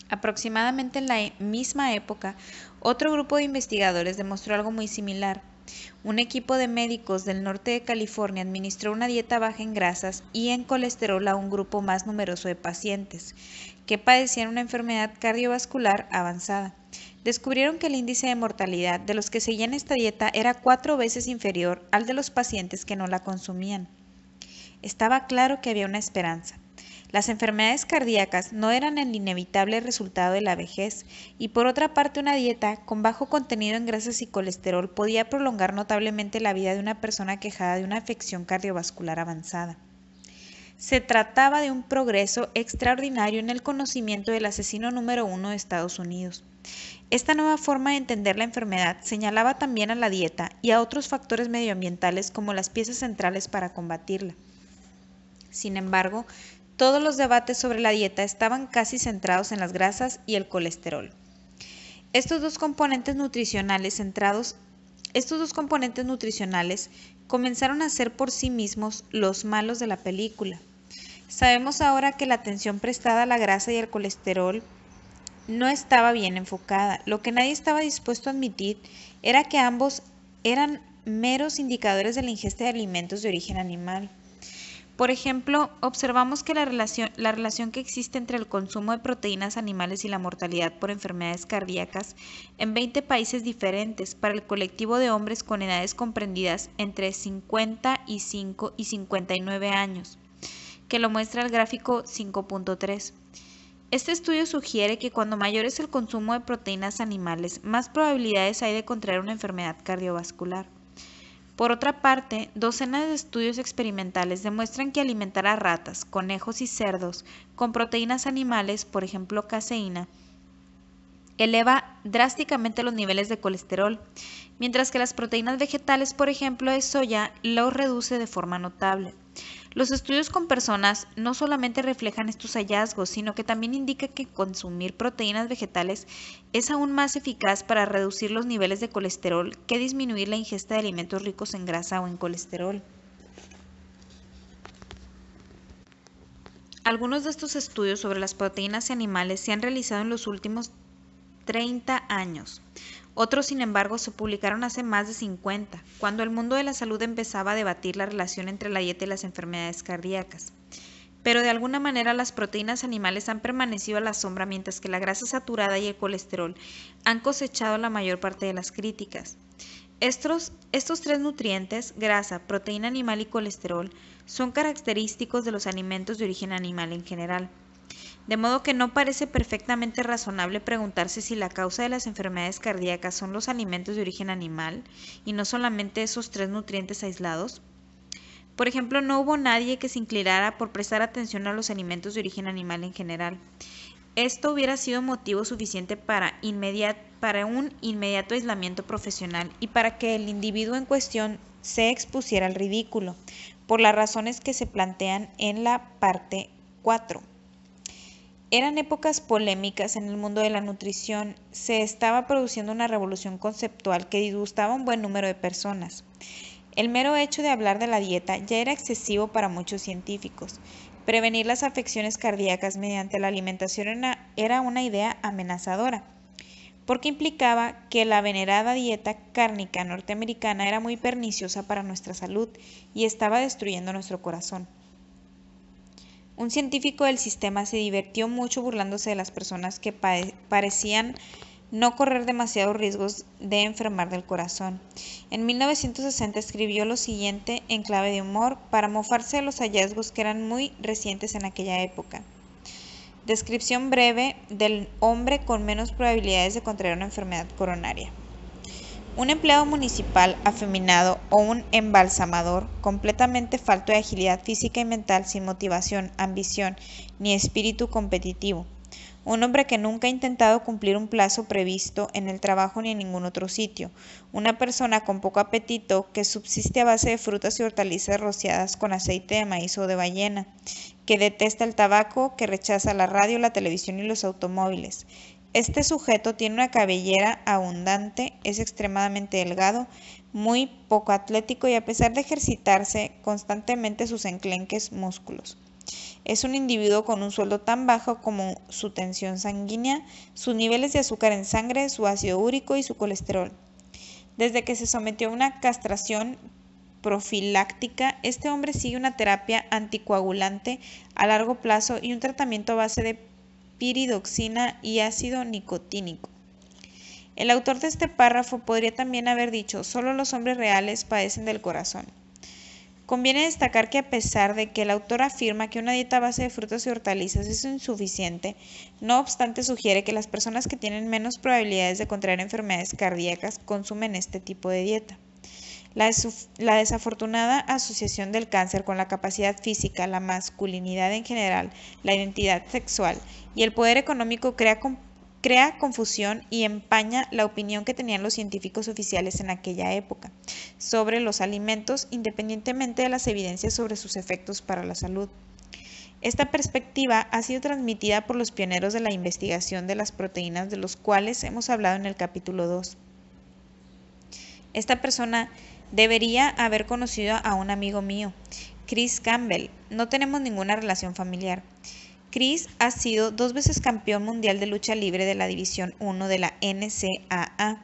Aproximadamente en la misma época, otro grupo de investigadores demostró algo muy similar. Un equipo de médicos del norte de California administró una dieta baja en grasas y en colesterol a un grupo más numeroso de pacientes que padecían una enfermedad cardiovascular avanzada. Descubrieron que el índice de mortalidad de los que seguían esta dieta era cuatro veces inferior al de los pacientes que no la consumían. Estaba claro que había una esperanza. Las enfermedades cardíacas no eran el inevitable resultado de la vejez y por otra parte una dieta con bajo contenido en grasas y colesterol podía prolongar notablemente la vida de una persona quejada de una afección cardiovascular avanzada. Se trataba de un progreso extraordinario en el conocimiento del asesino número uno de Estados Unidos. Esta nueva forma de entender la enfermedad señalaba también a la dieta y a otros factores medioambientales como las piezas centrales para combatirla. Sin embargo, todos los debates sobre la dieta estaban casi centrados en las grasas y el colesterol. Estos dos componentes nutricionales centrados estos dos componentes nutricionales comenzaron a ser por sí mismos los malos de la película. Sabemos ahora que la atención prestada a la grasa y al colesterol no estaba bien enfocada. Lo que nadie estaba dispuesto a admitir era que ambos eran meros indicadores de la ingesta de alimentos de origen animal. Por ejemplo, observamos que la relación, que existe entre el consumo de proteínas animales y la mortalidad por enfermedades cardíacas en 20 países diferentes para el colectivo de hombres con edades comprendidas entre 55 y 59 años, que lo muestra el gráfico 5.3. Este estudio sugiere que cuando mayor es el consumo de proteínas animales, más probabilidades hay de contraer una enfermedad cardiovascular. Por otra parte, docenas de estudios experimentales demuestran que alimentar a ratas, conejos y cerdos con proteínas animales, por ejemplo caseína, eleva drásticamente los niveles de colesterol, mientras que las proteínas vegetales, por ejemplo de soya, los reduce de forma notable. Los estudios con personas no solamente reflejan estos hallazgos, sino que también indica que consumir proteínas vegetales es aún más eficaz para reducir los niveles de colesterol que disminuir la ingesta de alimentos ricos en grasa o en colesterol. Algunos de estos estudios sobre las proteínas animales se han realizado en los últimos 30 años. Otros, sin embargo, se publicaron hace más de 50, cuando el mundo de la salud empezaba a debatir la relación entre la dieta y las enfermedades cardíacas. Pero de alguna manera las proteínas animales han permanecido a la sombra mientras que la grasa saturada y el colesterol han cosechado la mayor parte de las críticas. Estos, tres nutrientes, grasa, proteína animal y colesterol, son característicos de los alimentos de origen animal en general de modo que no parece perfectamente razonable preguntarse si la causa de las enfermedades cardíacas son los alimentos de origen animal y no solamente esos tres nutrientes aislados. Por ejemplo, no hubo nadie que se inclinara por prestar atención a los alimentos de origen animal en general. Esto hubiera sido motivo suficiente para, un inmediato aislamiento profesional y para que el individuo en cuestión se expusiera al ridículo, por las razones que se plantean en la parte 4. Eran épocas polémicas en el mundo de la nutrición. Se estaba produciendo una revolución conceptual que disgustaba a un buen número de personas. El mero hecho de hablar de la dieta ya era excesivo para muchos científicos. Prevenir las afecciones cardíacas mediante la alimentación era una idea amenazadora, porque implicaba que la venerada dieta cárnica norteamericana era muy perniciosa para nuestra salud y estaba destruyendo nuestro corazón. Un científico del sistema se divirtió mucho burlándose de las personas que parecían no correr demasiados riesgos de enfermar del corazón. En 1960 escribió lo siguiente en clave de humor para mofarse de los hallazgos que eran muy recientes en aquella época. Descripción breve del hombre con menos probabilidades de contraer una enfermedad coronaria. Un empleado municipal afeminado o un embalsamador completamente falto de agilidad física y mental sin motivación, ambición ni espíritu competitivo. Un hombre que nunca ha intentado cumplir un plazo previsto en el trabajo ni en ningún otro sitio. Una persona con poco apetito que subsiste a base de frutas y hortalizas rociadas con aceite de maíz o de ballena. Que detesta el tabaco, que rechaza la radio, la televisión y los automóviles este sujeto tiene una cabellera abundante, es extremadamente delgado, muy poco atlético y a pesar de ejercitarse constantemente sus enclenques músculos. Es un individuo con un sueldo tan bajo como su tensión sanguínea, sus niveles de azúcar en sangre, su ácido úrico y su colesterol. Desde que se sometió a una castración profiláctica, este hombre sigue una terapia anticoagulante a largo plazo y un tratamiento a base de piridoxina y ácido nicotínico. El autor de este párrafo podría también haber dicho, solo los hombres reales padecen del corazón. Conviene destacar que a pesar de que el autor afirma que una dieta base de frutas y hortalizas es insuficiente, no obstante sugiere que las personas que tienen menos probabilidades de contraer enfermedades cardíacas consumen este tipo de dieta. La, desafortunada asociación del cáncer con la capacidad física, la masculinidad en general, la identidad sexual y el poder económico crea, crea confusión y empaña la opinión que tenían los científicos oficiales en aquella época sobre los alimentos independientemente de las evidencias sobre sus efectos para la salud. Esta perspectiva ha sido transmitida por los pioneros de la investigación de las proteínas de los cuales hemos hablado en el capítulo 2. Esta persona Debería haber conocido a un amigo mío, Chris Campbell. No tenemos ninguna relación familiar. Chris ha sido dos veces campeón mundial de lucha libre de la División 1 de la NCAA,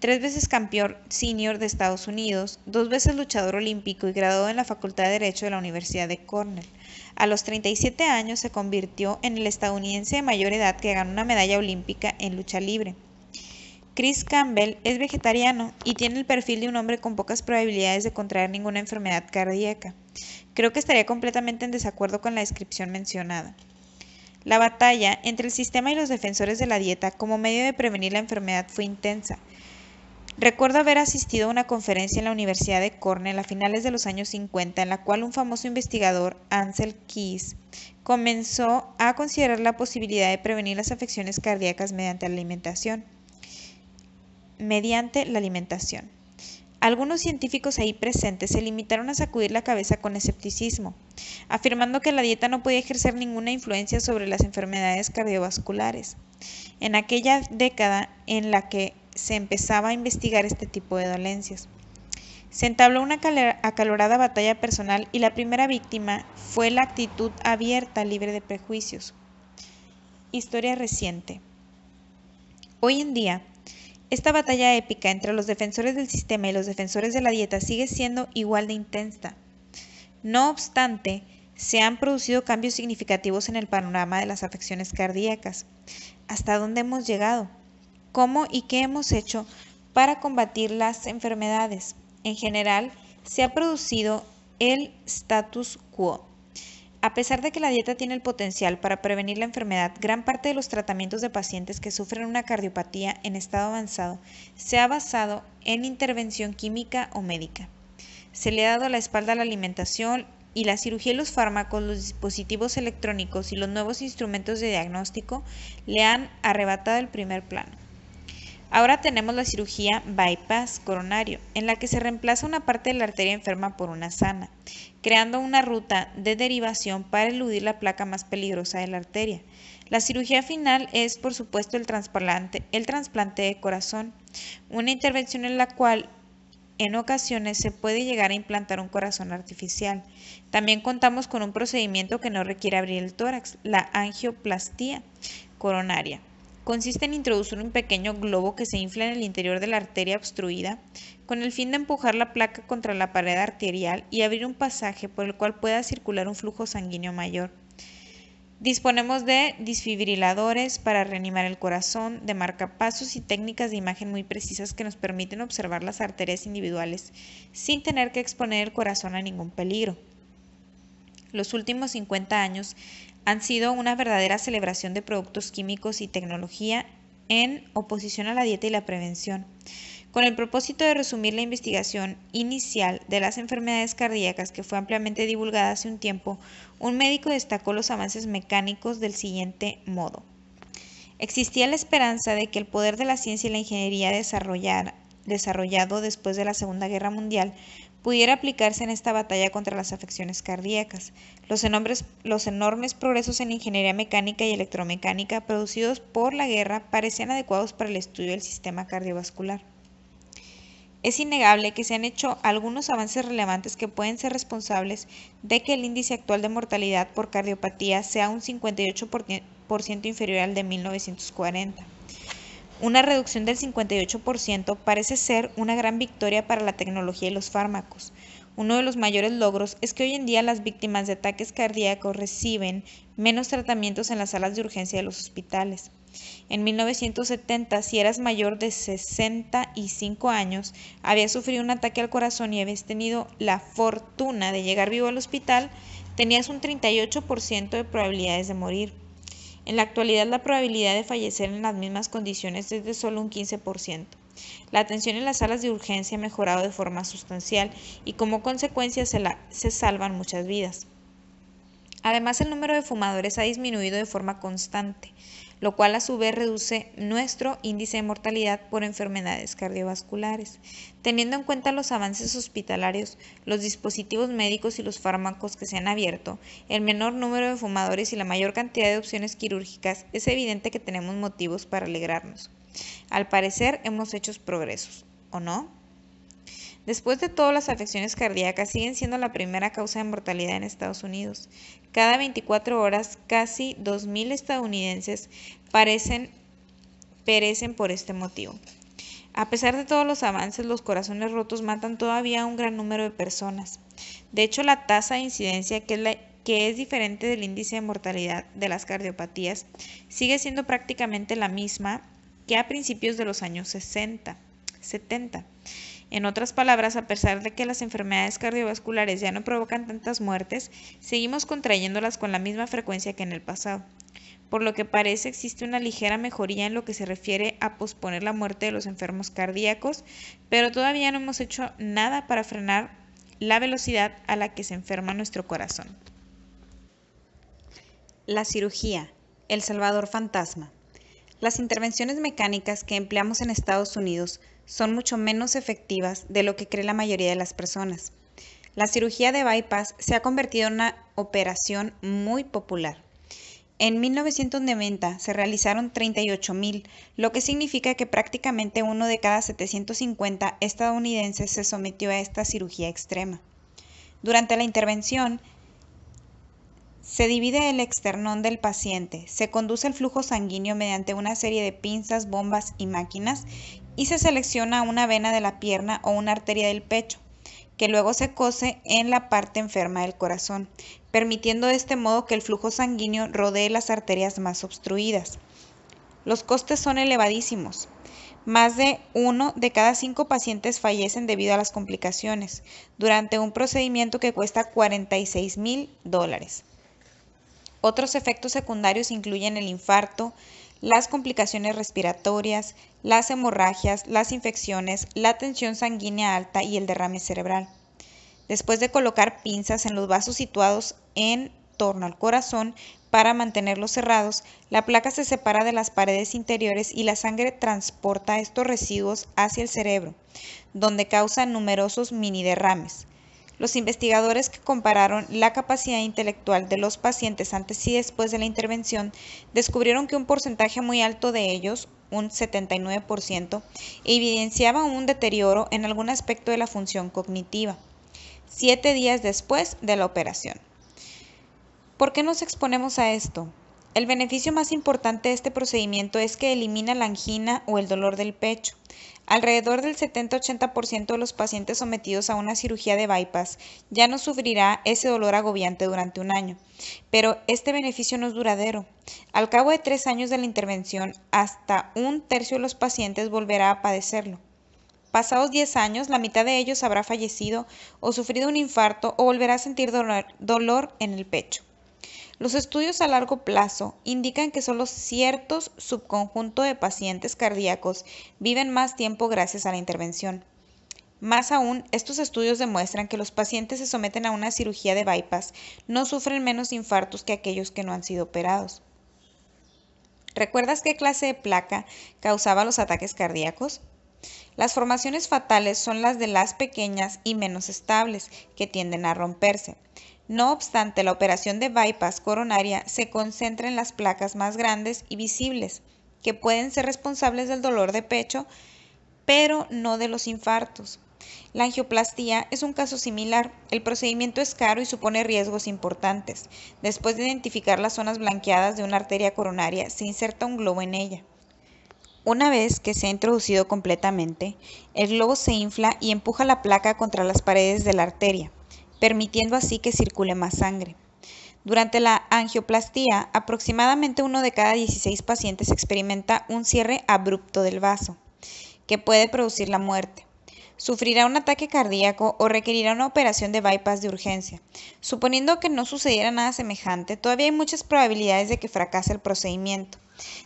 tres veces campeón senior de Estados Unidos, dos veces luchador olímpico y graduado en la Facultad de Derecho de la Universidad de Cornell. A los 37 años se convirtió en el estadounidense de mayor edad que ganó una medalla olímpica en lucha libre. Chris Campbell es vegetariano y tiene el perfil de un hombre con pocas probabilidades de contraer ninguna enfermedad cardíaca. Creo que estaría completamente en desacuerdo con la descripción mencionada. La batalla entre el sistema y los defensores de la dieta como medio de prevenir la enfermedad fue intensa. Recuerdo haber asistido a una conferencia en la Universidad de Cornell a finales de los años 50 en la cual un famoso investigador, Ansel Keys, comenzó a considerar la posibilidad de prevenir las afecciones cardíacas mediante la alimentación mediante la alimentación. Algunos científicos ahí presentes se limitaron a sacudir la cabeza con escepticismo, afirmando que la dieta no podía ejercer ninguna influencia sobre las enfermedades cardiovasculares. En aquella década en la que se empezaba a investigar este tipo de dolencias. Se entabló una acalorada batalla personal y la primera víctima fue la actitud abierta, libre de prejuicios. Historia reciente. Hoy en día, esta batalla épica entre los defensores del sistema y los defensores de la dieta sigue siendo igual de intensa. No obstante, se han producido cambios significativos en el panorama de las afecciones cardíacas. ¿Hasta dónde hemos llegado? ¿Cómo y qué hemos hecho para combatir las enfermedades? En general, se ha producido el status quo. A pesar de que la dieta tiene el potencial para prevenir la enfermedad, gran parte de los tratamientos de pacientes que sufren una cardiopatía en estado avanzado se ha basado en intervención química o médica. Se le ha dado la espalda a la alimentación y la cirugía y los fármacos, los dispositivos electrónicos y los nuevos instrumentos de diagnóstico le han arrebatado el primer plano. Ahora tenemos la cirugía bypass coronario, en la que se reemplaza una parte de la arteria enferma por una sana, creando una ruta de derivación para eludir la placa más peligrosa de la arteria. La cirugía final es, por supuesto, el trasplante, el trasplante de corazón, una intervención en la cual en ocasiones se puede llegar a implantar un corazón artificial. También contamos con un procedimiento que no requiere abrir el tórax, la angioplastía coronaria. Consiste en introducir un pequeño globo que se infla en el interior de la arteria obstruida con el fin de empujar la placa contra la pared arterial y abrir un pasaje por el cual pueda circular un flujo sanguíneo mayor. Disponemos de disfibriladores para reanimar el corazón, de marcapasos y técnicas de imagen muy precisas que nos permiten observar las arterias individuales sin tener que exponer el corazón a ningún peligro. Los últimos 50 años han sido una verdadera celebración de productos químicos y tecnología en oposición a la dieta y la prevención, con el propósito de resumir la investigación inicial de las enfermedades cardíacas que fue ampliamente divulgada hace un tiempo, un médico destacó los avances mecánicos del siguiente modo. Existía la esperanza de que el poder de la ciencia y la ingeniería desarrollado después de la Segunda Guerra Mundial pudiera aplicarse en esta batalla contra las afecciones cardíacas. Los enormes, progresos en ingeniería mecánica y electromecánica producidos por la guerra parecían adecuados para el estudio del sistema cardiovascular. Es innegable que se han hecho algunos avances relevantes que pueden ser responsables de que el índice actual de mortalidad por cardiopatía sea un 58% inferior al de 1940. Una reducción del 58% parece ser una gran victoria para la tecnología y los fármacos. Uno de los mayores logros es que hoy en día las víctimas de ataques cardíacos reciben menos tratamientos en las salas de urgencia de los hospitales. En 1970, si eras mayor de 65 años, habías sufrido un ataque al corazón y habías tenido la fortuna de llegar vivo al hospital, tenías un 38% de probabilidades de morir. En la actualidad la probabilidad de fallecer en las mismas condiciones es de solo un 15%. La atención en las salas de urgencia ha mejorado de forma sustancial y como consecuencia se, se salvan muchas vidas. Además, el número de fumadores ha disminuido de forma constante lo cual a su vez reduce nuestro índice de mortalidad por enfermedades cardiovasculares. Teniendo en cuenta los avances hospitalarios, los dispositivos médicos y los fármacos que se han abierto, el menor número de fumadores y la mayor cantidad de opciones quirúrgicas, es evidente que tenemos motivos para alegrarnos. Al parecer hemos hecho progresos, ¿o no? Después de todo, las afecciones cardíacas siguen siendo la primera causa de mortalidad en Estados Unidos. Cada 24 horas, casi 2.000 estadounidenses perecen por este motivo. A pesar de todos los avances, los corazones rotos matan todavía a un gran número de personas. De hecho, la tasa de incidencia, que es, que es diferente del índice de mortalidad de las cardiopatías, sigue siendo prácticamente la misma que a principios de los años 60, 70. En otras palabras, a pesar de que las enfermedades cardiovasculares ya no provocan tantas muertes, seguimos contrayéndolas con la misma frecuencia que en el pasado. Por lo que parece existe una ligera mejoría en lo que se refiere a posponer la muerte de los enfermos cardíacos, pero todavía no hemos hecho nada para frenar la velocidad a la que se enferma nuestro corazón. La cirugía, el salvador fantasma. Las intervenciones mecánicas que empleamos en Estados Unidos son mucho menos efectivas de lo que cree la mayoría de las personas. La cirugía de bypass se ha convertido en una operación muy popular. En 1990 se realizaron 38.000, lo que significa que prácticamente uno de cada 750 estadounidenses se sometió a esta cirugía extrema. Durante la intervención, se divide el externón del paciente, se conduce el flujo sanguíneo mediante una serie de pinzas, bombas y máquinas y se selecciona una vena de la pierna o una arteria del pecho, que luego se cose en la parte enferma del corazón, permitiendo de este modo que el flujo sanguíneo rodee las arterias más obstruidas. Los costes son elevadísimos. Más de uno de cada cinco pacientes fallecen debido a las complicaciones, durante un procedimiento que cuesta 46 mil dólares. Otros efectos secundarios incluyen el infarto, las complicaciones respiratorias, las hemorragias, las infecciones, la tensión sanguínea alta y el derrame cerebral. Después de colocar pinzas en los vasos situados en torno al corazón para mantenerlos cerrados, la placa se separa de las paredes interiores y la sangre transporta estos residuos hacia el cerebro, donde causa numerosos mini derrames. Los investigadores que compararon la capacidad intelectual de los pacientes antes y después de la intervención descubrieron que un porcentaje muy alto de ellos, un 79%, evidenciaba un deterioro en algún aspecto de la función cognitiva, siete días después de la operación. ¿Por qué nos exponemos a esto? El beneficio más importante de este procedimiento es que elimina la angina o el dolor del pecho. Alrededor del 70-80% de los pacientes sometidos a una cirugía de bypass ya no sufrirá ese dolor agobiante durante un año, pero este beneficio no es duradero. Al cabo de tres años de la intervención, hasta un tercio de los pacientes volverá a padecerlo. Pasados 10 años, la mitad de ellos habrá fallecido o sufrido un infarto o volverá a sentir dolor en el pecho. Los estudios a largo plazo indican que solo ciertos subconjunto de pacientes cardíacos viven más tiempo gracias a la intervención. Más aún, estos estudios demuestran que los pacientes se someten a una cirugía de bypass no sufren menos infartos que aquellos que no han sido operados. ¿Recuerdas qué clase de placa causaba los ataques cardíacos? Las formaciones fatales son las de las pequeñas y menos estables, que tienden a romperse. No obstante, la operación de bypass coronaria se concentra en las placas más grandes y visibles, que pueden ser responsables del dolor de pecho, pero no de los infartos. La angioplastía es un caso similar. El procedimiento es caro y supone riesgos importantes. Después de identificar las zonas blanqueadas de una arteria coronaria, se inserta un globo en ella. Una vez que se ha introducido completamente, el globo se infla y empuja la placa contra las paredes de la arteria permitiendo así que circule más sangre. Durante la angioplastía, aproximadamente uno de cada 16 pacientes experimenta un cierre abrupto del vaso, que puede producir la muerte. Sufrirá un ataque cardíaco o requerirá una operación de bypass de urgencia. Suponiendo que no sucediera nada semejante, todavía hay muchas probabilidades de que fracase el procedimiento.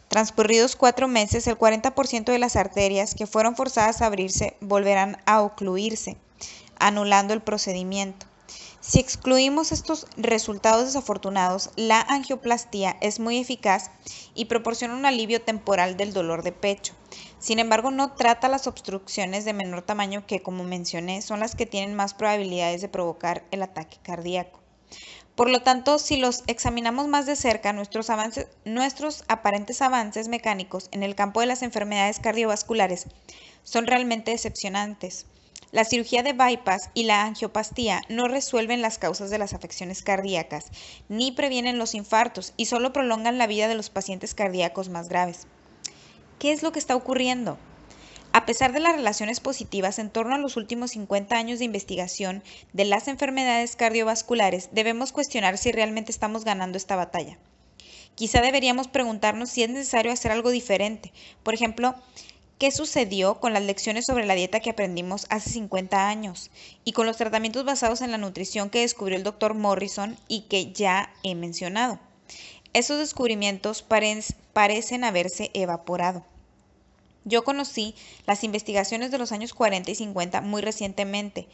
Transcurridos cuatro meses, el 40% de las arterias que fueron forzadas a abrirse volverán a ocluirse, anulando el procedimiento. Si excluimos estos resultados desafortunados, la angioplastía es muy eficaz y proporciona un alivio temporal del dolor de pecho. Sin embargo, no trata las obstrucciones de menor tamaño que, como mencioné, son las que tienen más probabilidades de provocar el ataque cardíaco. Por lo tanto, si los examinamos más de cerca, nuestros, nuestros, aparentes avances mecánicos en el campo de las enfermedades cardiovasculares son realmente decepcionantes. La cirugía de bypass y la angiopastía no resuelven las causas de las afecciones cardíacas, ni previenen los infartos y solo prolongan la vida de los pacientes cardíacos más graves. ¿Qué es lo que está ocurriendo? A pesar de las relaciones positivas en torno a los últimos 50 años de investigación de las enfermedades cardiovasculares, debemos cuestionar si realmente estamos ganando esta batalla. Quizá deberíamos preguntarnos si es necesario hacer algo diferente. Por ejemplo, qué sucedió con las lecciones sobre la dieta que aprendimos hace 50 años y con los tratamientos basados en la nutrición que descubrió el doctor Morrison y que ya he mencionado. Esos descubrimientos parecen haberse evaporado. Yo conocí las investigaciones de los años 40 y 50 muy recientemente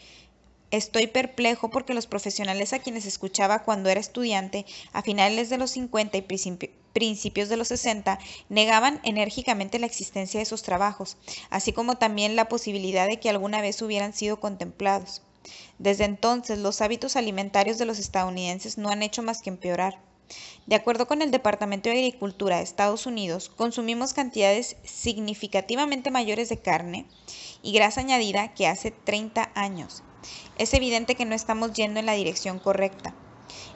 Estoy perplejo porque los profesionales a quienes escuchaba cuando era estudiante, a finales de los 50 y principios de los 60, negaban enérgicamente la existencia de sus trabajos, así como también la posibilidad de que alguna vez hubieran sido contemplados. Desde entonces, los hábitos alimentarios de los estadounidenses no han hecho más que empeorar. De acuerdo con el Departamento de Agricultura de Estados Unidos, consumimos cantidades significativamente mayores de carne y grasa añadida que hace 30 años, es evidente que no estamos yendo en la dirección correcta.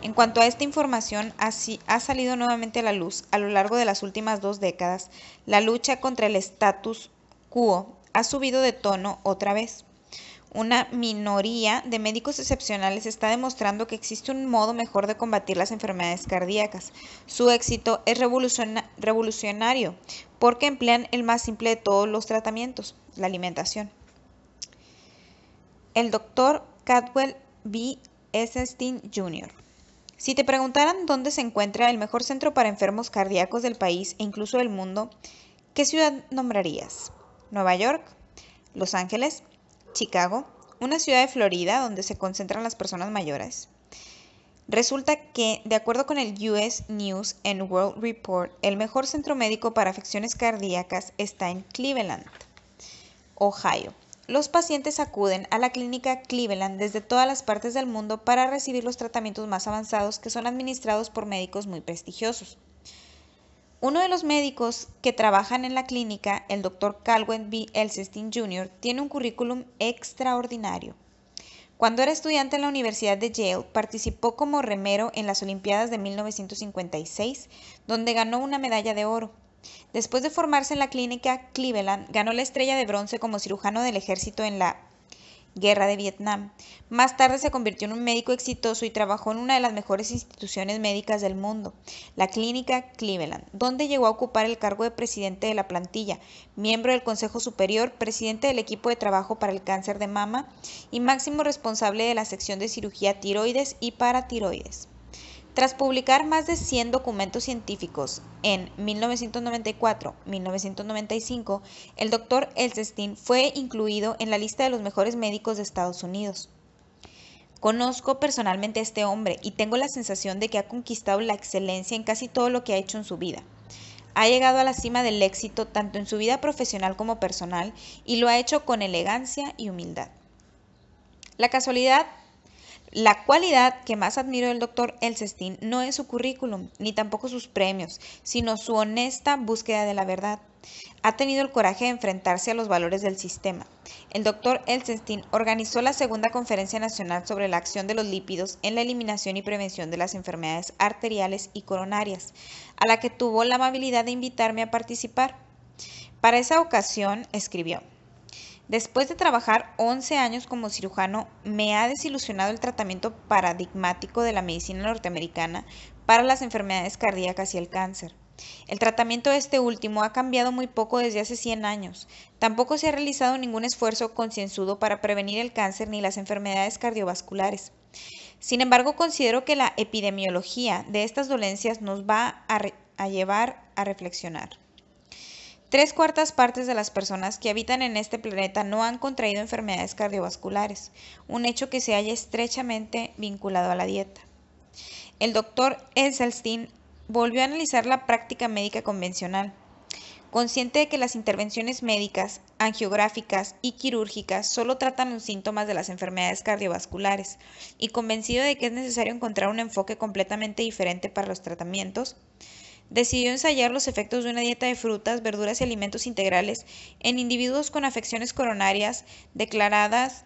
En cuanto a esta información, así ha salido nuevamente a la luz a lo largo de las últimas dos décadas, la lucha contra el status quo ha subido de tono otra vez. Una minoría de médicos excepcionales está demostrando que existe un modo mejor de combatir las enfermedades cardíacas. Su éxito es revolucionario porque emplean el más simple de todos los tratamientos, la alimentación el doctor Cadwell B. Essenstein Jr. Si te preguntaran dónde se encuentra el mejor centro para enfermos cardíacos del país e incluso del mundo, ¿qué ciudad nombrarías? ¿Nueva York? ¿Los Ángeles? ¿Chicago? ¿Una ciudad de Florida donde se concentran las personas mayores? Resulta que, de acuerdo con el US News and World Report, el mejor centro médico para afecciones cardíacas está en Cleveland, Ohio. Los pacientes acuden a la clínica Cleveland desde todas las partes del mundo para recibir los tratamientos más avanzados que son administrados por médicos muy prestigiosos. Uno de los médicos que trabajan en la clínica, el doctor Calwen B. Elsestin Jr., tiene un currículum extraordinario. Cuando era estudiante en la Universidad de Yale, participó como remero en las Olimpiadas de 1956, donde ganó una medalla de oro. Después de formarse en la clínica Cleveland, ganó la estrella de bronce como cirujano del ejército en la Guerra de Vietnam. Más tarde se convirtió en un médico exitoso y trabajó en una de las mejores instituciones médicas del mundo, la Clínica Cleveland, donde llegó a ocupar el cargo de presidente de la plantilla, miembro del Consejo Superior, presidente del equipo de trabajo para el cáncer de mama y máximo responsable de la sección de cirugía tiroides y paratiroides. Tras publicar más de 100 documentos científicos en 1994-1995, el doctor Elsestin fue incluido en la lista de los mejores médicos de Estados Unidos. Conozco personalmente a este hombre y tengo la sensación de que ha conquistado la excelencia en casi todo lo que ha hecho en su vida. Ha llegado a la cima del éxito tanto en su vida profesional como personal y lo ha hecho con elegancia y humildad. La casualidad la cualidad que más admiro del doctor Elcestín no es su currículum, ni tampoco sus premios, sino su honesta búsqueda de la verdad. Ha tenido el coraje de enfrentarse a los valores del sistema. El doctor Elcestín organizó la segunda conferencia nacional sobre la acción de los lípidos en la eliminación y prevención de las enfermedades arteriales y coronarias, a la que tuvo la amabilidad de invitarme a participar. Para esa ocasión escribió, Después de trabajar 11 años como cirujano, me ha desilusionado el tratamiento paradigmático de la medicina norteamericana para las enfermedades cardíacas y el cáncer. El tratamiento de este último ha cambiado muy poco desde hace 100 años. Tampoco se ha realizado ningún esfuerzo concienzudo para prevenir el cáncer ni las enfermedades cardiovasculares. Sin embargo, considero que la epidemiología de estas dolencias nos va a, llevar a reflexionar. Tres cuartas partes de las personas que habitan en este planeta no han contraído enfermedades cardiovasculares, un hecho que se halla estrechamente vinculado a la dieta. El doctor esselstyn volvió a analizar la práctica médica convencional. Consciente de que las intervenciones médicas, angiográficas y quirúrgicas solo tratan los síntomas de las enfermedades cardiovasculares y convencido de que es necesario encontrar un enfoque completamente diferente para los tratamientos, decidió ensayar los efectos de una dieta de frutas, verduras y alimentos integrales en individuos con afecciones coronarias declaradas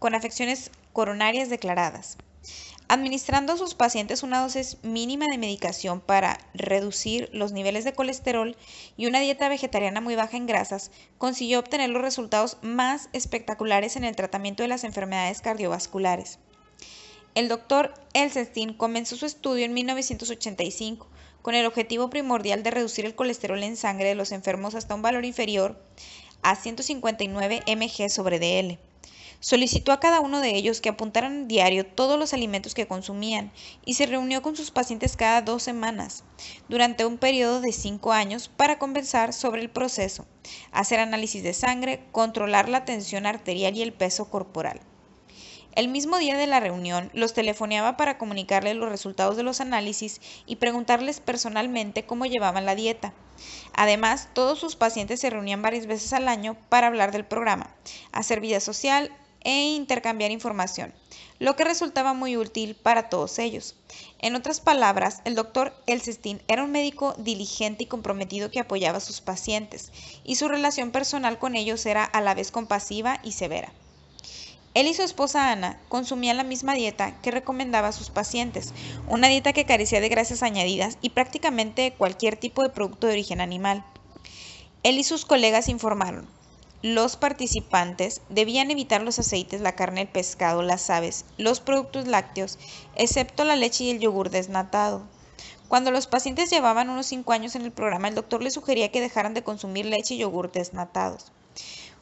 con afecciones coronarias declaradas, administrando a sus pacientes una dosis mínima de medicación para reducir los niveles de colesterol y una dieta vegetariana muy baja en grasas, consiguió obtener los resultados más espectaculares en el tratamiento de las enfermedades cardiovasculares. El doctor Elsenstein comenzó su estudio en 1985 con el objetivo primordial de reducir el colesterol en sangre de los enfermos hasta un valor inferior a 159 mg sobre DL. Solicitó a cada uno de ellos que apuntaran diario todos los alimentos que consumían y se reunió con sus pacientes cada dos semanas, durante un periodo de cinco años, para conversar sobre el proceso, hacer análisis de sangre, controlar la tensión arterial y el peso corporal. El mismo día de la reunión los telefoneaba para comunicarles los resultados de los análisis y preguntarles personalmente cómo llevaban la dieta. Además, todos sus pacientes se reunían varias veces al año para hablar del programa, hacer vida social e intercambiar información, lo que resultaba muy útil para todos ellos. En otras palabras, el doctor Elcestín era un médico diligente y comprometido que apoyaba a sus pacientes, y su relación personal con ellos era a la vez compasiva y severa. Él y su esposa Ana consumían la misma dieta que recomendaba a sus pacientes, una dieta que carecía de grasas añadidas y prácticamente cualquier tipo de producto de origen animal. Él y sus colegas informaron, los participantes debían evitar los aceites, la carne, el pescado, las aves, los productos lácteos, excepto la leche y el yogur desnatado. Cuando los pacientes llevaban unos 5 años en el programa, el doctor les sugería que dejaran de consumir leche y yogur desnatados.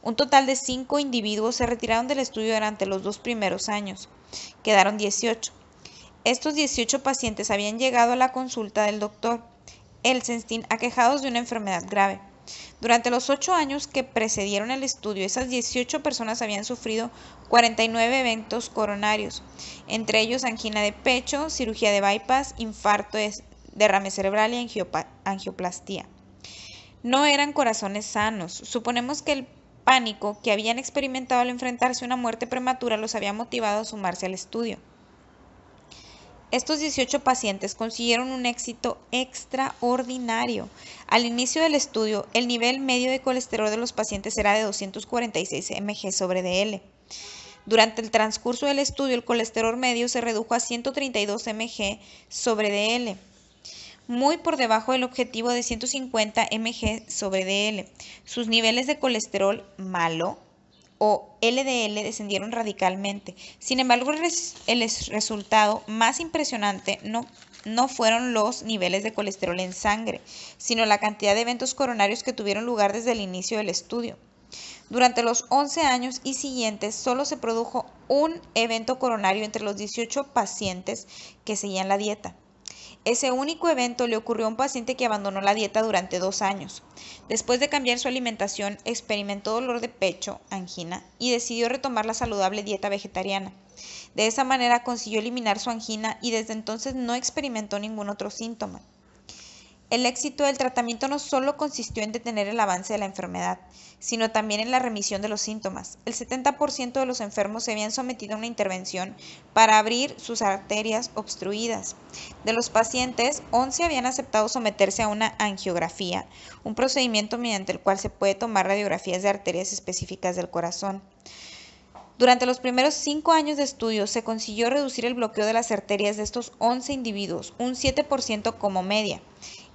Un total de cinco individuos se retiraron del estudio durante los dos primeros años. Quedaron 18. Estos 18 pacientes habían llegado a la consulta del doctor Elsenstein aquejados de una enfermedad grave. Durante los ocho años que precedieron el estudio, esas 18 personas habían sufrido 49 eventos coronarios, entre ellos angina de pecho, cirugía de bypass, infarto, derrame cerebral y angioplastía. No eran corazones sanos. Suponemos que el pánico que habían experimentado al enfrentarse a una muerte prematura los había motivado a sumarse al estudio. Estos 18 pacientes consiguieron un éxito extraordinario. Al inicio del estudio, el nivel medio de colesterol de los pacientes era de 246 mg sobre DL. Durante el transcurso del estudio, el colesterol medio se redujo a 132 mg sobre DL muy por debajo del objetivo de 150 mg sobre DL. Sus niveles de colesterol malo o LDL descendieron radicalmente. Sin embargo, el resultado más impresionante no, no fueron los niveles de colesterol en sangre, sino la cantidad de eventos coronarios que tuvieron lugar desde el inicio del estudio. Durante los 11 años y siguientes solo se produjo un evento coronario entre los 18 pacientes que seguían la dieta. Ese único evento le ocurrió a un paciente que abandonó la dieta durante dos años. Después de cambiar su alimentación, experimentó dolor de pecho, angina, y decidió retomar la saludable dieta vegetariana. De esa manera consiguió eliminar su angina y desde entonces no experimentó ningún otro síntoma. El éxito del tratamiento no solo consistió en detener el avance de la enfermedad, sino también en la remisión de los síntomas. El 70% de los enfermos se habían sometido a una intervención para abrir sus arterias obstruidas. De los pacientes, 11 habían aceptado someterse a una angiografía, un procedimiento mediante el cual se puede tomar radiografías de arterias específicas del corazón. Durante los primeros cinco años de estudio se consiguió reducir el bloqueo de las arterias de estos 11 individuos, un 7% como media.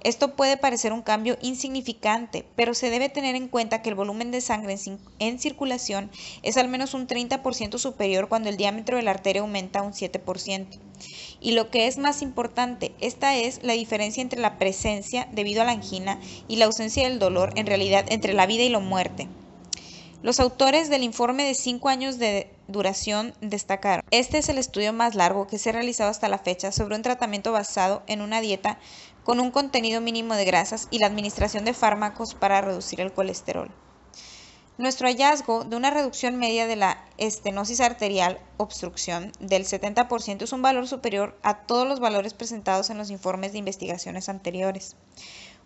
Esto puede parecer un cambio insignificante, pero se debe tener en cuenta que el volumen de sangre en circulación es al menos un 30% superior cuando el diámetro de la arteria aumenta un 7%. Y lo que es más importante, esta es la diferencia entre la presencia debido a la angina y la ausencia del dolor, en realidad entre la vida y la muerte. Los autores del informe de 5 años de duración destacaron. Este es el estudio más largo que se ha realizado hasta la fecha sobre un tratamiento basado en una dieta con un contenido mínimo de grasas y la administración de fármacos para reducir el colesterol. Nuestro hallazgo de una reducción media de la estenosis arterial obstrucción del 70% es un valor superior a todos los valores presentados en los informes de investigaciones anteriores.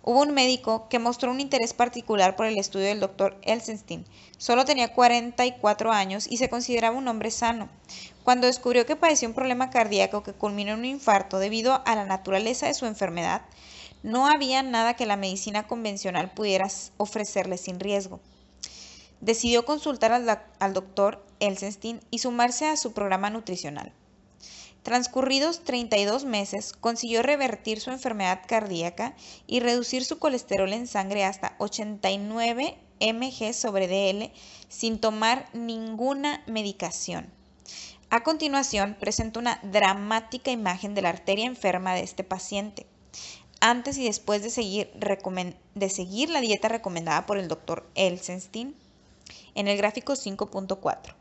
Hubo un médico que mostró un interés particular por el estudio del doctor Elsenstein. Solo tenía 44 años y se consideraba un hombre sano. Cuando descubrió que padecía un problema cardíaco que culminó en un infarto debido a la naturaleza de su enfermedad, no había nada que la medicina convencional pudiera ofrecerle sin riesgo. Decidió consultar al, al doctor Elsenstein y sumarse a su programa nutricional. Transcurridos 32 meses, consiguió revertir su enfermedad cardíaca y reducir su colesterol en sangre hasta 89 mg sobre DL sin tomar ninguna medicación. A continuación, presento una dramática imagen de la arteria enferma de este paciente, antes y después de seguir, la dieta recomendada por el doctor Elsenstein en el gráfico 5.4.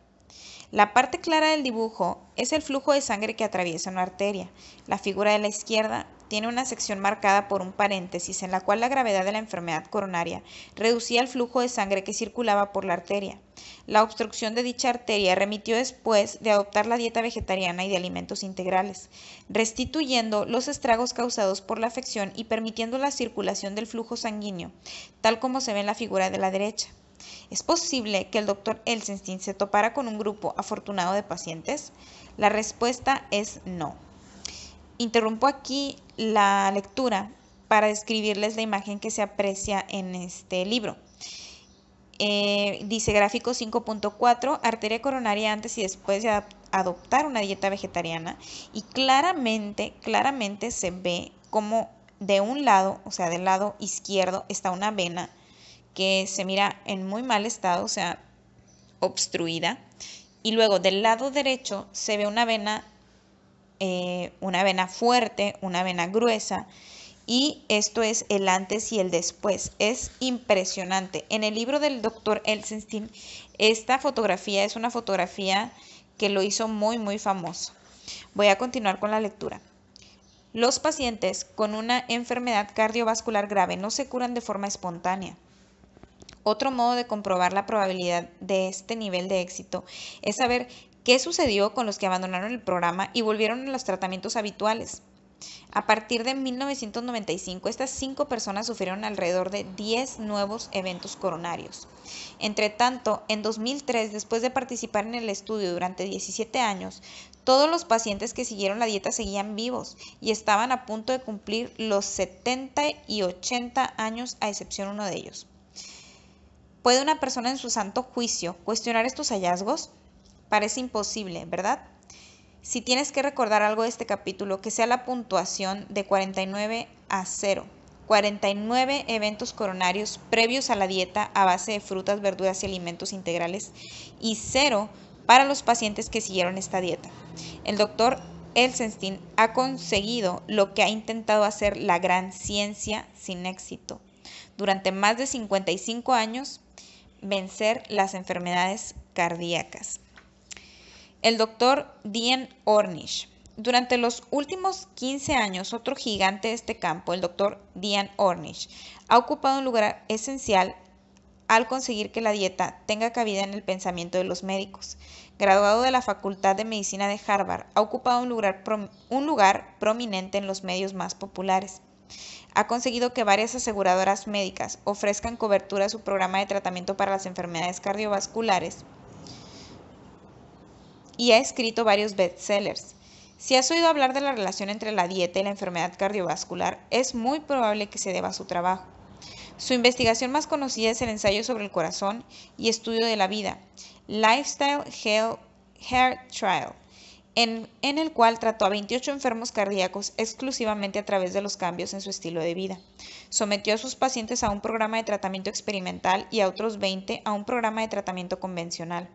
La parte clara del dibujo es el flujo de sangre que atraviesa una arteria. La figura de la izquierda tiene una sección marcada por un paréntesis en la cual la gravedad de la enfermedad coronaria reducía el flujo de sangre que circulaba por la arteria. La obstrucción de dicha arteria remitió después de adoptar la dieta vegetariana y de alimentos integrales, restituyendo los estragos causados por la afección y permitiendo la circulación del flujo sanguíneo, tal como se ve en la figura de la derecha. ¿Es posible que el doctor Elsenstein se topara con un grupo afortunado de pacientes? La respuesta es no. Interrumpo aquí la lectura para describirles la imagen que se aprecia en este libro. Eh, dice gráfico 5.4, arteria coronaria antes y después de adoptar una dieta vegetariana y claramente, claramente se ve como de un lado, o sea, del lado izquierdo está una vena que se mira en muy mal estado, o sea, obstruida. Y luego del lado derecho se ve una vena eh, una vena fuerte, una vena gruesa. Y esto es el antes y el después. Es impresionante. En el libro del doctor Elsenstein, esta fotografía es una fotografía que lo hizo muy, muy famoso. Voy a continuar con la lectura. Los pacientes con una enfermedad cardiovascular grave no se curan de forma espontánea. Otro modo de comprobar la probabilidad de este nivel de éxito es saber qué sucedió con los que abandonaron el programa y volvieron a los tratamientos habituales. A partir de 1995, estas cinco personas sufrieron alrededor de 10 nuevos eventos coronarios. Entre tanto, en 2003, después de participar en el estudio durante 17 años, todos los pacientes que siguieron la dieta seguían vivos y estaban a punto de cumplir los 70 y 80 años, a excepción uno de ellos. ¿Puede una persona en su santo juicio cuestionar estos hallazgos? Parece imposible, ¿verdad? Si tienes que recordar algo de este capítulo, que sea la puntuación de 49 a 0. 49 eventos coronarios previos a la dieta a base de frutas, verduras y alimentos integrales y 0 para los pacientes que siguieron esta dieta. El doctor Elsenstein ha conseguido lo que ha intentado hacer la gran ciencia sin éxito. Durante más de 55 años, vencer las enfermedades cardíacas el doctor Dean Ornish. Durante los últimos 15 años, otro gigante de este campo, el doctor Dean Ornish, ha ocupado un lugar esencial al conseguir que la dieta tenga cabida en el pensamiento de los médicos. Graduado de la Facultad de Medicina de Harvard, ha ocupado un lugar, un lugar prominente en los medios más populares. Ha conseguido que varias aseguradoras médicas ofrezcan cobertura a su programa de tratamiento para las enfermedades cardiovasculares y ha escrito varios bestsellers. Si has oído hablar de la relación entre la dieta y la enfermedad cardiovascular, es muy probable que se deba a su trabajo. Su investigación más conocida es el ensayo sobre el corazón y estudio de la vida, Lifestyle Health Trial, en, el cual trató a 28 enfermos cardíacos exclusivamente a través de los cambios en su estilo de vida. Sometió a sus pacientes a un programa de tratamiento experimental y a otros 20 a un programa de tratamiento convencional.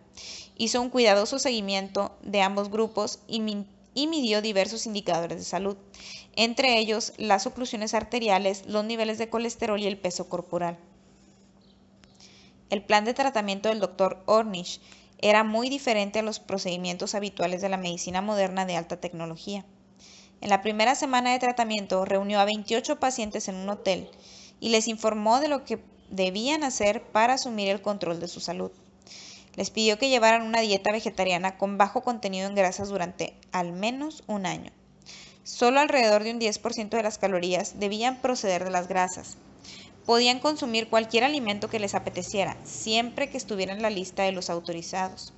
Hizo un cuidadoso seguimiento de ambos grupos y, midió diversos indicadores de salud, entre ellos las oclusiones arteriales, los niveles de colesterol y el peso corporal. El plan de tratamiento del doctor Ornish era muy diferente a los procedimientos habituales de la medicina moderna de alta tecnología. En la primera semana de tratamiento reunió a 28 pacientes en un hotel y les informó de lo que debían hacer para asumir el control de su salud. Les pidió que llevaran una dieta vegetariana con bajo contenido en grasas durante al menos un año. Solo alrededor de un 10% de las calorías debían proceder de las grasas. Podían consumir cualquier alimento que les apeteciera, siempre que estuviera en la lista de los autorizados.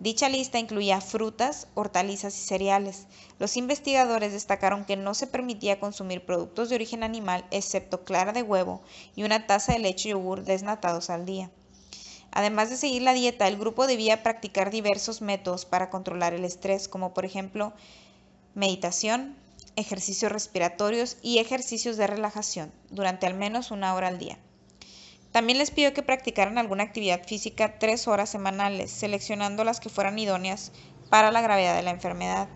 Dicha lista incluía frutas, hortalizas y cereales. Los investigadores destacaron que no se permitía consumir productos de origen animal excepto clara de huevo y una taza de leche y yogur desnatados al día. Además de seguir la dieta, el grupo debía practicar diversos métodos para controlar el estrés, como por ejemplo meditación, ejercicios respiratorios y ejercicios de relajación durante al menos una hora al día. También les pidió que practicaran alguna actividad física tres horas semanales, seleccionando las que fueran idóneas para la gravedad de la enfermedad.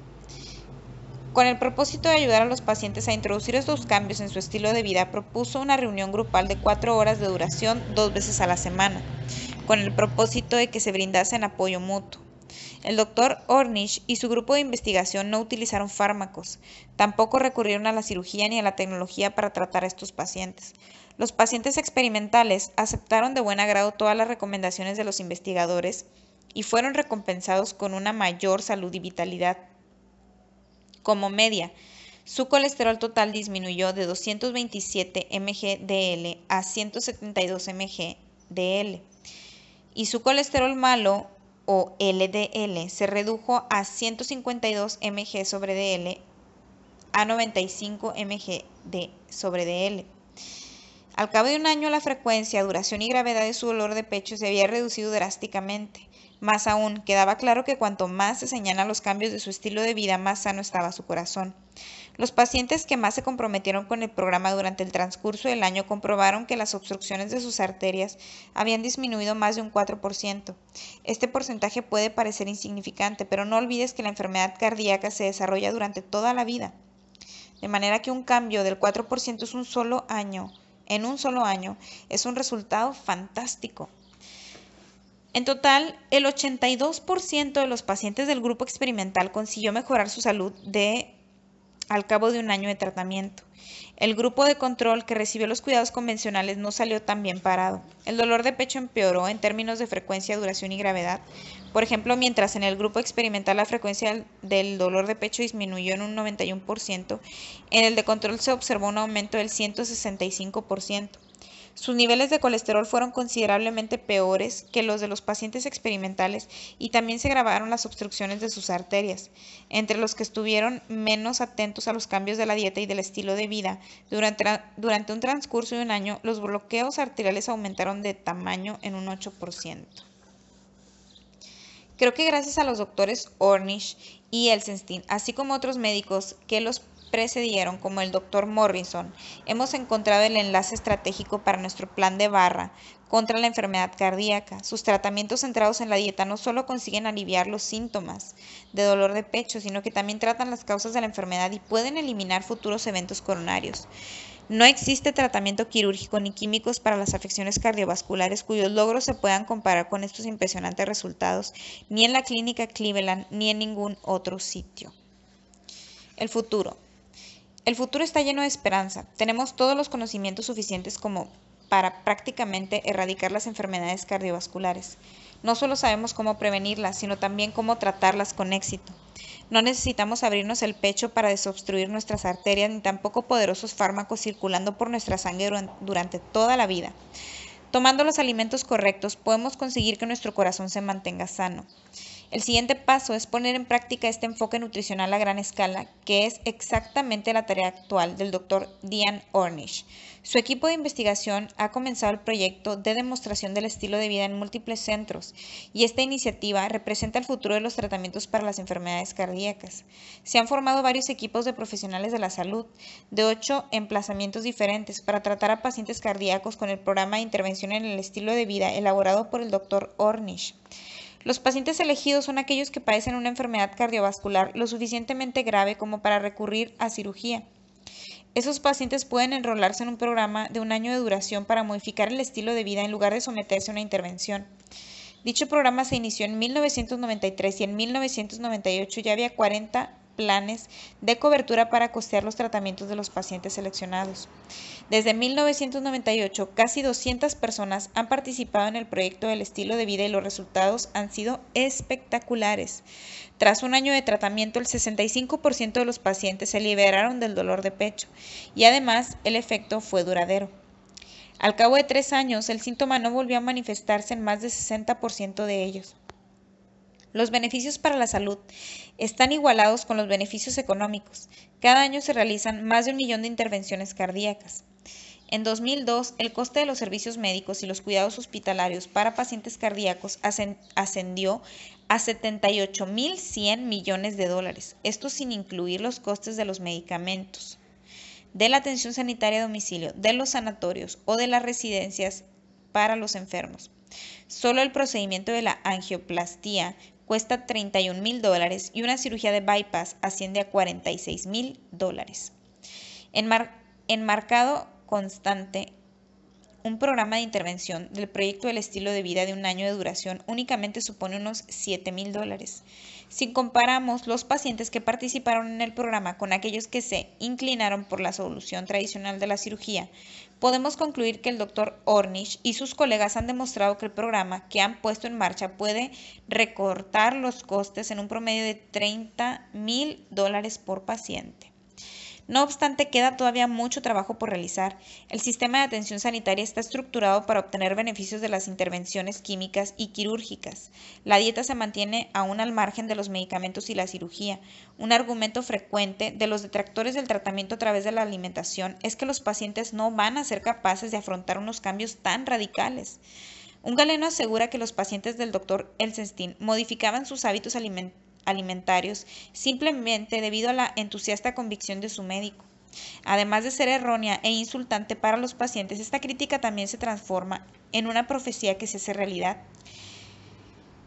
Con el propósito de ayudar a los pacientes a introducir estos cambios en su estilo de vida, propuso una reunión grupal de cuatro horas de duración dos veces a la semana con el propósito de que se brindasen apoyo mutuo. El doctor Ornish y su grupo de investigación no utilizaron fármacos, tampoco recurrieron a la cirugía ni a la tecnología para tratar a estos pacientes. Los pacientes experimentales aceptaron de buen grado todas las recomendaciones de los investigadores y fueron recompensados con una mayor salud y vitalidad. Como media, su colesterol total disminuyó de 227 mg DL a 172 mg DL y su colesterol malo o LDL se redujo a 152 mg sobre DL a 95 mg sobre DL. Al cabo de un año la frecuencia, duración y gravedad de su dolor de pecho se había reducido drásticamente. Más aún, quedaba claro que cuanto más se señalan los cambios de su estilo de vida, más sano estaba su corazón. Los pacientes que más se comprometieron con el programa durante el transcurso del año comprobaron que las obstrucciones de sus arterias habían disminuido más de un 4%. Este porcentaje puede parecer insignificante, pero no olvides que la enfermedad cardíaca se desarrolla durante toda la vida. De manera que un cambio del 4% es un solo año, en un solo año, es un resultado fantástico. En total, el 82% de los pacientes del grupo experimental consiguió mejorar su salud de al cabo de un año de tratamiento. El grupo de control que recibió los cuidados convencionales no salió tan bien parado. El dolor de pecho empeoró en términos de frecuencia, duración y gravedad. Por ejemplo, mientras en el grupo experimental la frecuencia del dolor de pecho disminuyó en un 91%, en el de control se observó un aumento del 165%. Sus niveles de colesterol fueron considerablemente peores que los de los pacientes experimentales y también se grabaron las obstrucciones de sus arterias. Entre los que estuvieron menos atentos a los cambios de la dieta y del estilo de vida, durante, durante un transcurso de un año, los bloqueos arteriales aumentaron de tamaño en un 8%. Creo que gracias a los doctores Ornish y Elsenstein, así como otros médicos que los precedieron, como el doctor Morrison, hemos encontrado el enlace estratégico para nuestro plan de barra contra la enfermedad cardíaca. Sus tratamientos centrados en la dieta no solo consiguen aliviar los síntomas de dolor de pecho, sino que también tratan las causas de la enfermedad y pueden eliminar futuros eventos coronarios. No existe tratamiento quirúrgico ni químicos para las afecciones cardiovasculares cuyos logros se puedan comparar con estos impresionantes resultados, ni en la clínica Cleveland ni en ningún otro sitio. El futuro. El futuro está lleno de esperanza. Tenemos todos los conocimientos suficientes como para prácticamente erradicar las enfermedades cardiovasculares. No solo sabemos cómo prevenirlas, sino también cómo tratarlas con éxito. No necesitamos abrirnos el pecho para desobstruir nuestras arterias ni tampoco poderosos fármacos circulando por nuestra sangre durante toda la vida. Tomando los alimentos correctos podemos conseguir que nuestro corazón se mantenga sano. El siguiente paso es poner en práctica este enfoque nutricional a gran escala, que es exactamente la tarea actual del doctor Diane Ornish. Su equipo de investigación ha comenzado el proyecto de demostración del estilo de vida en múltiples centros y esta iniciativa representa el futuro de los tratamientos para las enfermedades cardíacas. Se han formado varios equipos de profesionales de la salud de ocho emplazamientos diferentes para tratar a pacientes cardíacos con el programa de intervención en el estilo de vida elaborado por el doctor Ornish. Los pacientes elegidos son aquellos que padecen una enfermedad cardiovascular lo suficientemente grave como para recurrir a cirugía. Esos pacientes pueden enrolarse en un programa de un año de duración para modificar el estilo de vida en lugar de someterse a una intervención. Dicho programa se inició en 1993 y en 1998 ya había 40 planes de cobertura para costear los tratamientos de los pacientes seleccionados. Desde 1998, casi 200 personas han participado en el proyecto del estilo de vida y los resultados han sido espectaculares. Tras un año de tratamiento, el 65% de los pacientes se liberaron del dolor de pecho y además el efecto fue duradero. Al cabo de tres años, el síntoma no volvió a manifestarse en más del 60% de ellos. Los beneficios para la salud están igualados con los beneficios económicos. Cada año se realizan más de un millón de intervenciones cardíacas. En 2002, el coste de los servicios médicos y los cuidados hospitalarios para pacientes cardíacos ascendió a 78.100 millones de dólares, esto sin incluir los costes de los medicamentos, de la atención sanitaria a domicilio, de los sanatorios o de las residencias para los enfermos. Solo el procedimiento de la angioplastía cuesta 31 mil dólares y una cirugía de bypass asciende a 46 mil dólares. enmarcado constante, un programa de intervención del proyecto del estilo de vida de un año de duración únicamente supone unos 7 mil dólares. Si comparamos los pacientes que participaron en el programa con aquellos que se inclinaron por la solución tradicional de la cirugía, podemos concluir que el doctor Ornish y sus colegas han demostrado que el programa que han puesto en marcha puede recortar los costes en un promedio de 30 mil dólares por paciente. No obstante, queda todavía mucho trabajo por realizar. El sistema de atención sanitaria está estructurado para obtener beneficios de las intervenciones químicas y quirúrgicas. La dieta se mantiene aún al margen de los medicamentos y la cirugía. Un argumento frecuente de los detractores del tratamiento a través de la alimentación es que los pacientes no van a ser capaces de afrontar unos cambios tan radicales. Un galeno asegura que los pacientes del doctor Elsenstein modificaban sus hábitos alimentarios alimentarios simplemente debido a la entusiasta convicción de su médico. Además de ser errónea e insultante para los pacientes, esta crítica también se transforma en una profecía que se hace realidad.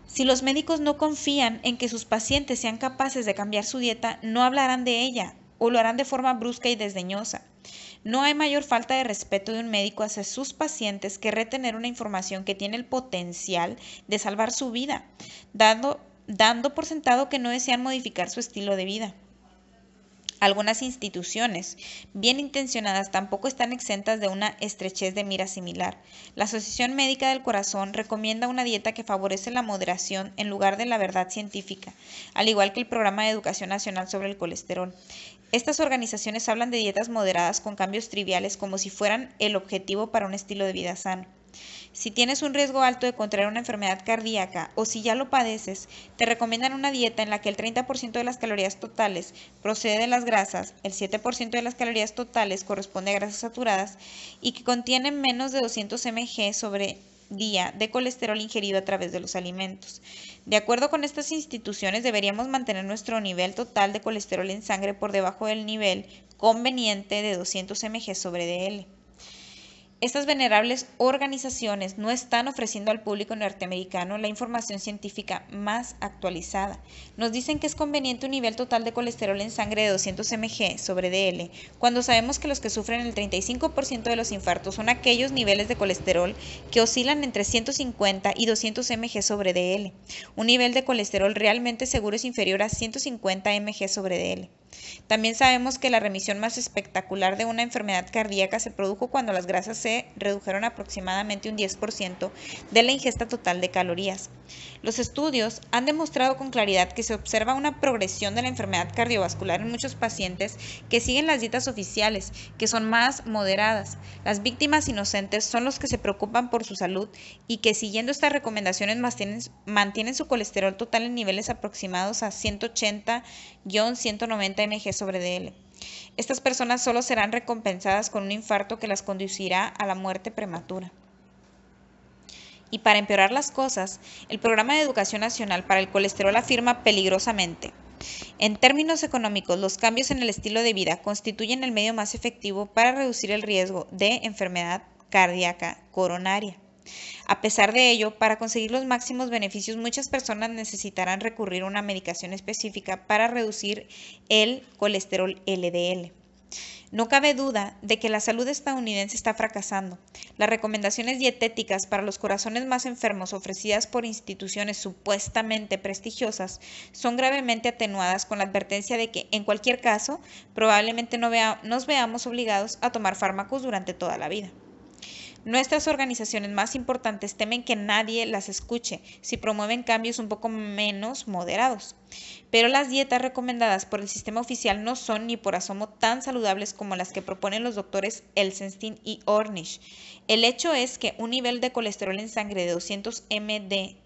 Si los médicos no confían en que sus pacientes sean capaces de cambiar su dieta, no hablarán de ella o lo harán de forma brusca y desdeñosa. No hay mayor falta de respeto de un médico hacia sus pacientes que retener una información que tiene el potencial de salvar su vida, dando dando por sentado que no desean modificar su estilo de vida. Algunas instituciones bien intencionadas tampoco están exentas de una estrechez de mira similar. La Asociación Médica del Corazón recomienda una dieta que favorece la moderación en lugar de la verdad científica, al igual que el Programa de Educación Nacional sobre el Colesterol. Estas organizaciones hablan de dietas moderadas con cambios triviales como si fueran el objetivo para un estilo de vida sano. Si tienes un riesgo alto de contraer una enfermedad cardíaca o si ya lo padeces, te recomiendan una dieta en la que el 30% de las calorías totales procede de las grasas, el 7% de las calorías totales corresponde a grasas saturadas y que contienen menos de 200 mg sobre día de colesterol ingerido a través de los alimentos. De acuerdo con estas instituciones, deberíamos mantener nuestro nivel total de colesterol en sangre por debajo del nivel conveniente de 200 mg sobre DL. Estas venerables organizaciones no están ofreciendo al público norteamericano la información científica más actualizada. Nos dicen que es conveniente un nivel total de colesterol en sangre de 200 mg sobre DL, cuando sabemos que los que sufren el 35% de los infartos son aquellos niveles de colesterol que oscilan entre 150 y 200 mg sobre DL. Un nivel de colesterol realmente seguro es inferior a 150 mg sobre DL. También sabemos que la remisión más espectacular de una enfermedad cardíaca se produjo cuando las grasas se redujeron aproximadamente un 10% de la ingesta total de calorías. Los estudios han demostrado con claridad que se observa una progresión de la enfermedad cardiovascular en muchos pacientes que siguen las dietas oficiales, que son más moderadas. Las víctimas inocentes son los que se preocupan por su salud y que siguiendo estas recomendaciones mantienen, su colesterol total en niveles aproximados a 180-190 TNG sobre DL. Estas personas solo serán recompensadas con un infarto que las conducirá a la muerte prematura. Y para empeorar las cosas, el Programa de Educación Nacional para el Colesterol afirma peligrosamente. En términos económicos, los cambios en el estilo de vida constituyen el medio más efectivo para reducir el riesgo de enfermedad cardíaca coronaria. A pesar de ello, para conseguir los máximos beneficios muchas personas necesitarán recurrir a una medicación específica para reducir el colesterol LDL. No cabe duda de que la salud estadounidense está fracasando. Las recomendaciones dietéticas para los corazones más enfermos ofrecidas por instituciones supuestamente prestigiosas son gravemente atenuadas con la advertencia de que, en cualquier caso, probablemente nos veamos obligados a tomar fármacos durante toda la vida. Nuestras organizaciones más importantes temen que nadie las escuche si promueven cambios un poco menos moderados. Pero las dietas recomendadas por el sistema oficial no son ni por asomo tan saludables como las que proponen los doctores Elsenstein y Ornish. El hecho es que un nivel de colesterol en sangre de 200 md-dl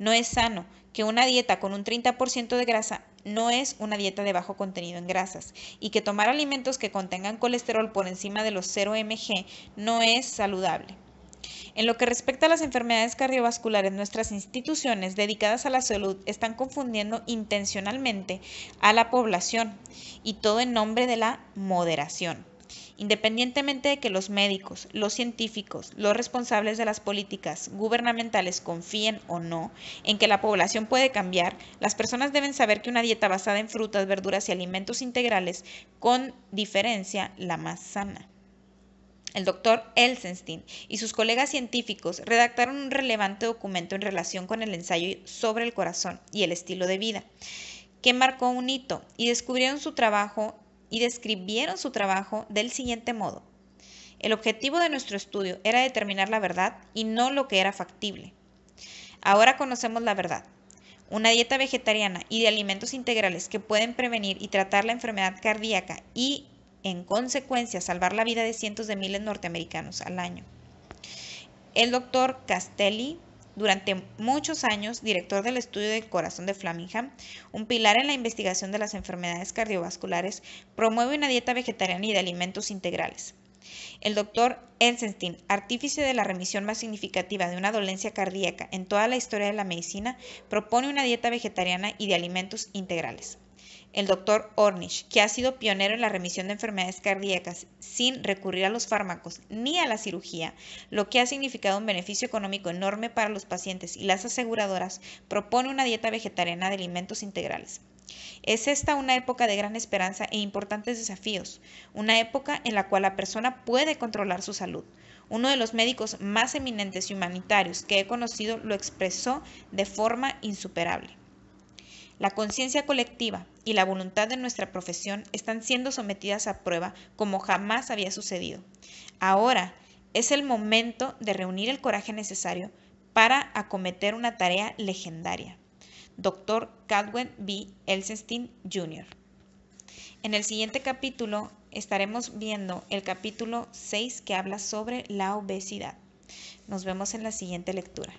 no es sano, que una dieta con un 30% de grasa no es una dieta de bajo contenido en grasas y que tomar alimentos que contengan colesterol por encima de los 0 mg no es saludable. En lo que respecta a las enfermedades cardiovasculares, nuestras instituciones dedicadas a la salud están confundiendo intencionalmente a la población y todo en nombre de la moderación. Independientemente de que los médicos, los científicos, los responsables de las políticas gubernamentales confíen o no en que la población puede cambiar, las personas deben saber que una dieta basada en frutas, verduras y alimentos integrales con diferencia la más sana. El doctor Elsenstein y sus colegas científicos redactaron un relevante documento en relación con el ensayo sobre el corazón y el estilo de vida, que marcó un hito y descubrieron su trabajo y describieron su trabajo del siguiente modo. El objetivo de nuestro estudio era determinar la verdad y no lo que era factible. Ahora conocemos la verdad. Una dieta vegetariana y de alimentos integrales que pueden prevenir y tratar la enfermedad cardíaca y en consecuencia salvar la vida de cientos de miles norteamericanos al año. El doctor Castelli, durante muchos años director del estudio del corazón de Flamingham, un pilar en la investigación de las enfermedades cardiovasculares, promueve una dieta vegetariana y de alimentos integrales. El doctor Elsenstein, artífice de la remisión más significativa de una dolencia cardíaca en toda la historia de la medicina, propone una dieta vegetariana y de alimentos integrales el doctor Ornish, que ha sido pionero en la remisión de enfermedades cardíacas sin recurrir a los fármacos ni a la cirugía, lo que ha significado un beneficio económico enorme para los pacientes y las aseguradoras, propone una dieta vegetariana de alimentos integrales. Es esta una época de gran esperanza e importantes desafíos, una época en la cual la persona puede controlar su salud. Uno de los médicos más eminentes y humanitarios que he conocido lo expresó de forma insuperable. La conciencia colectiva, y la voluntad de nuestra profesión están siendo sometidas a prueba como jamás había sucedido. Ahora es el momento de reunir el coraje necesario para acometer una tarea legendaria. Dr. Cadwell B. Elsenstein Jr. En el siguiente capítulo estaremos viendo el capítulo 6 que habla sobre la obesidad. Nos vemos en la siguiente lectura.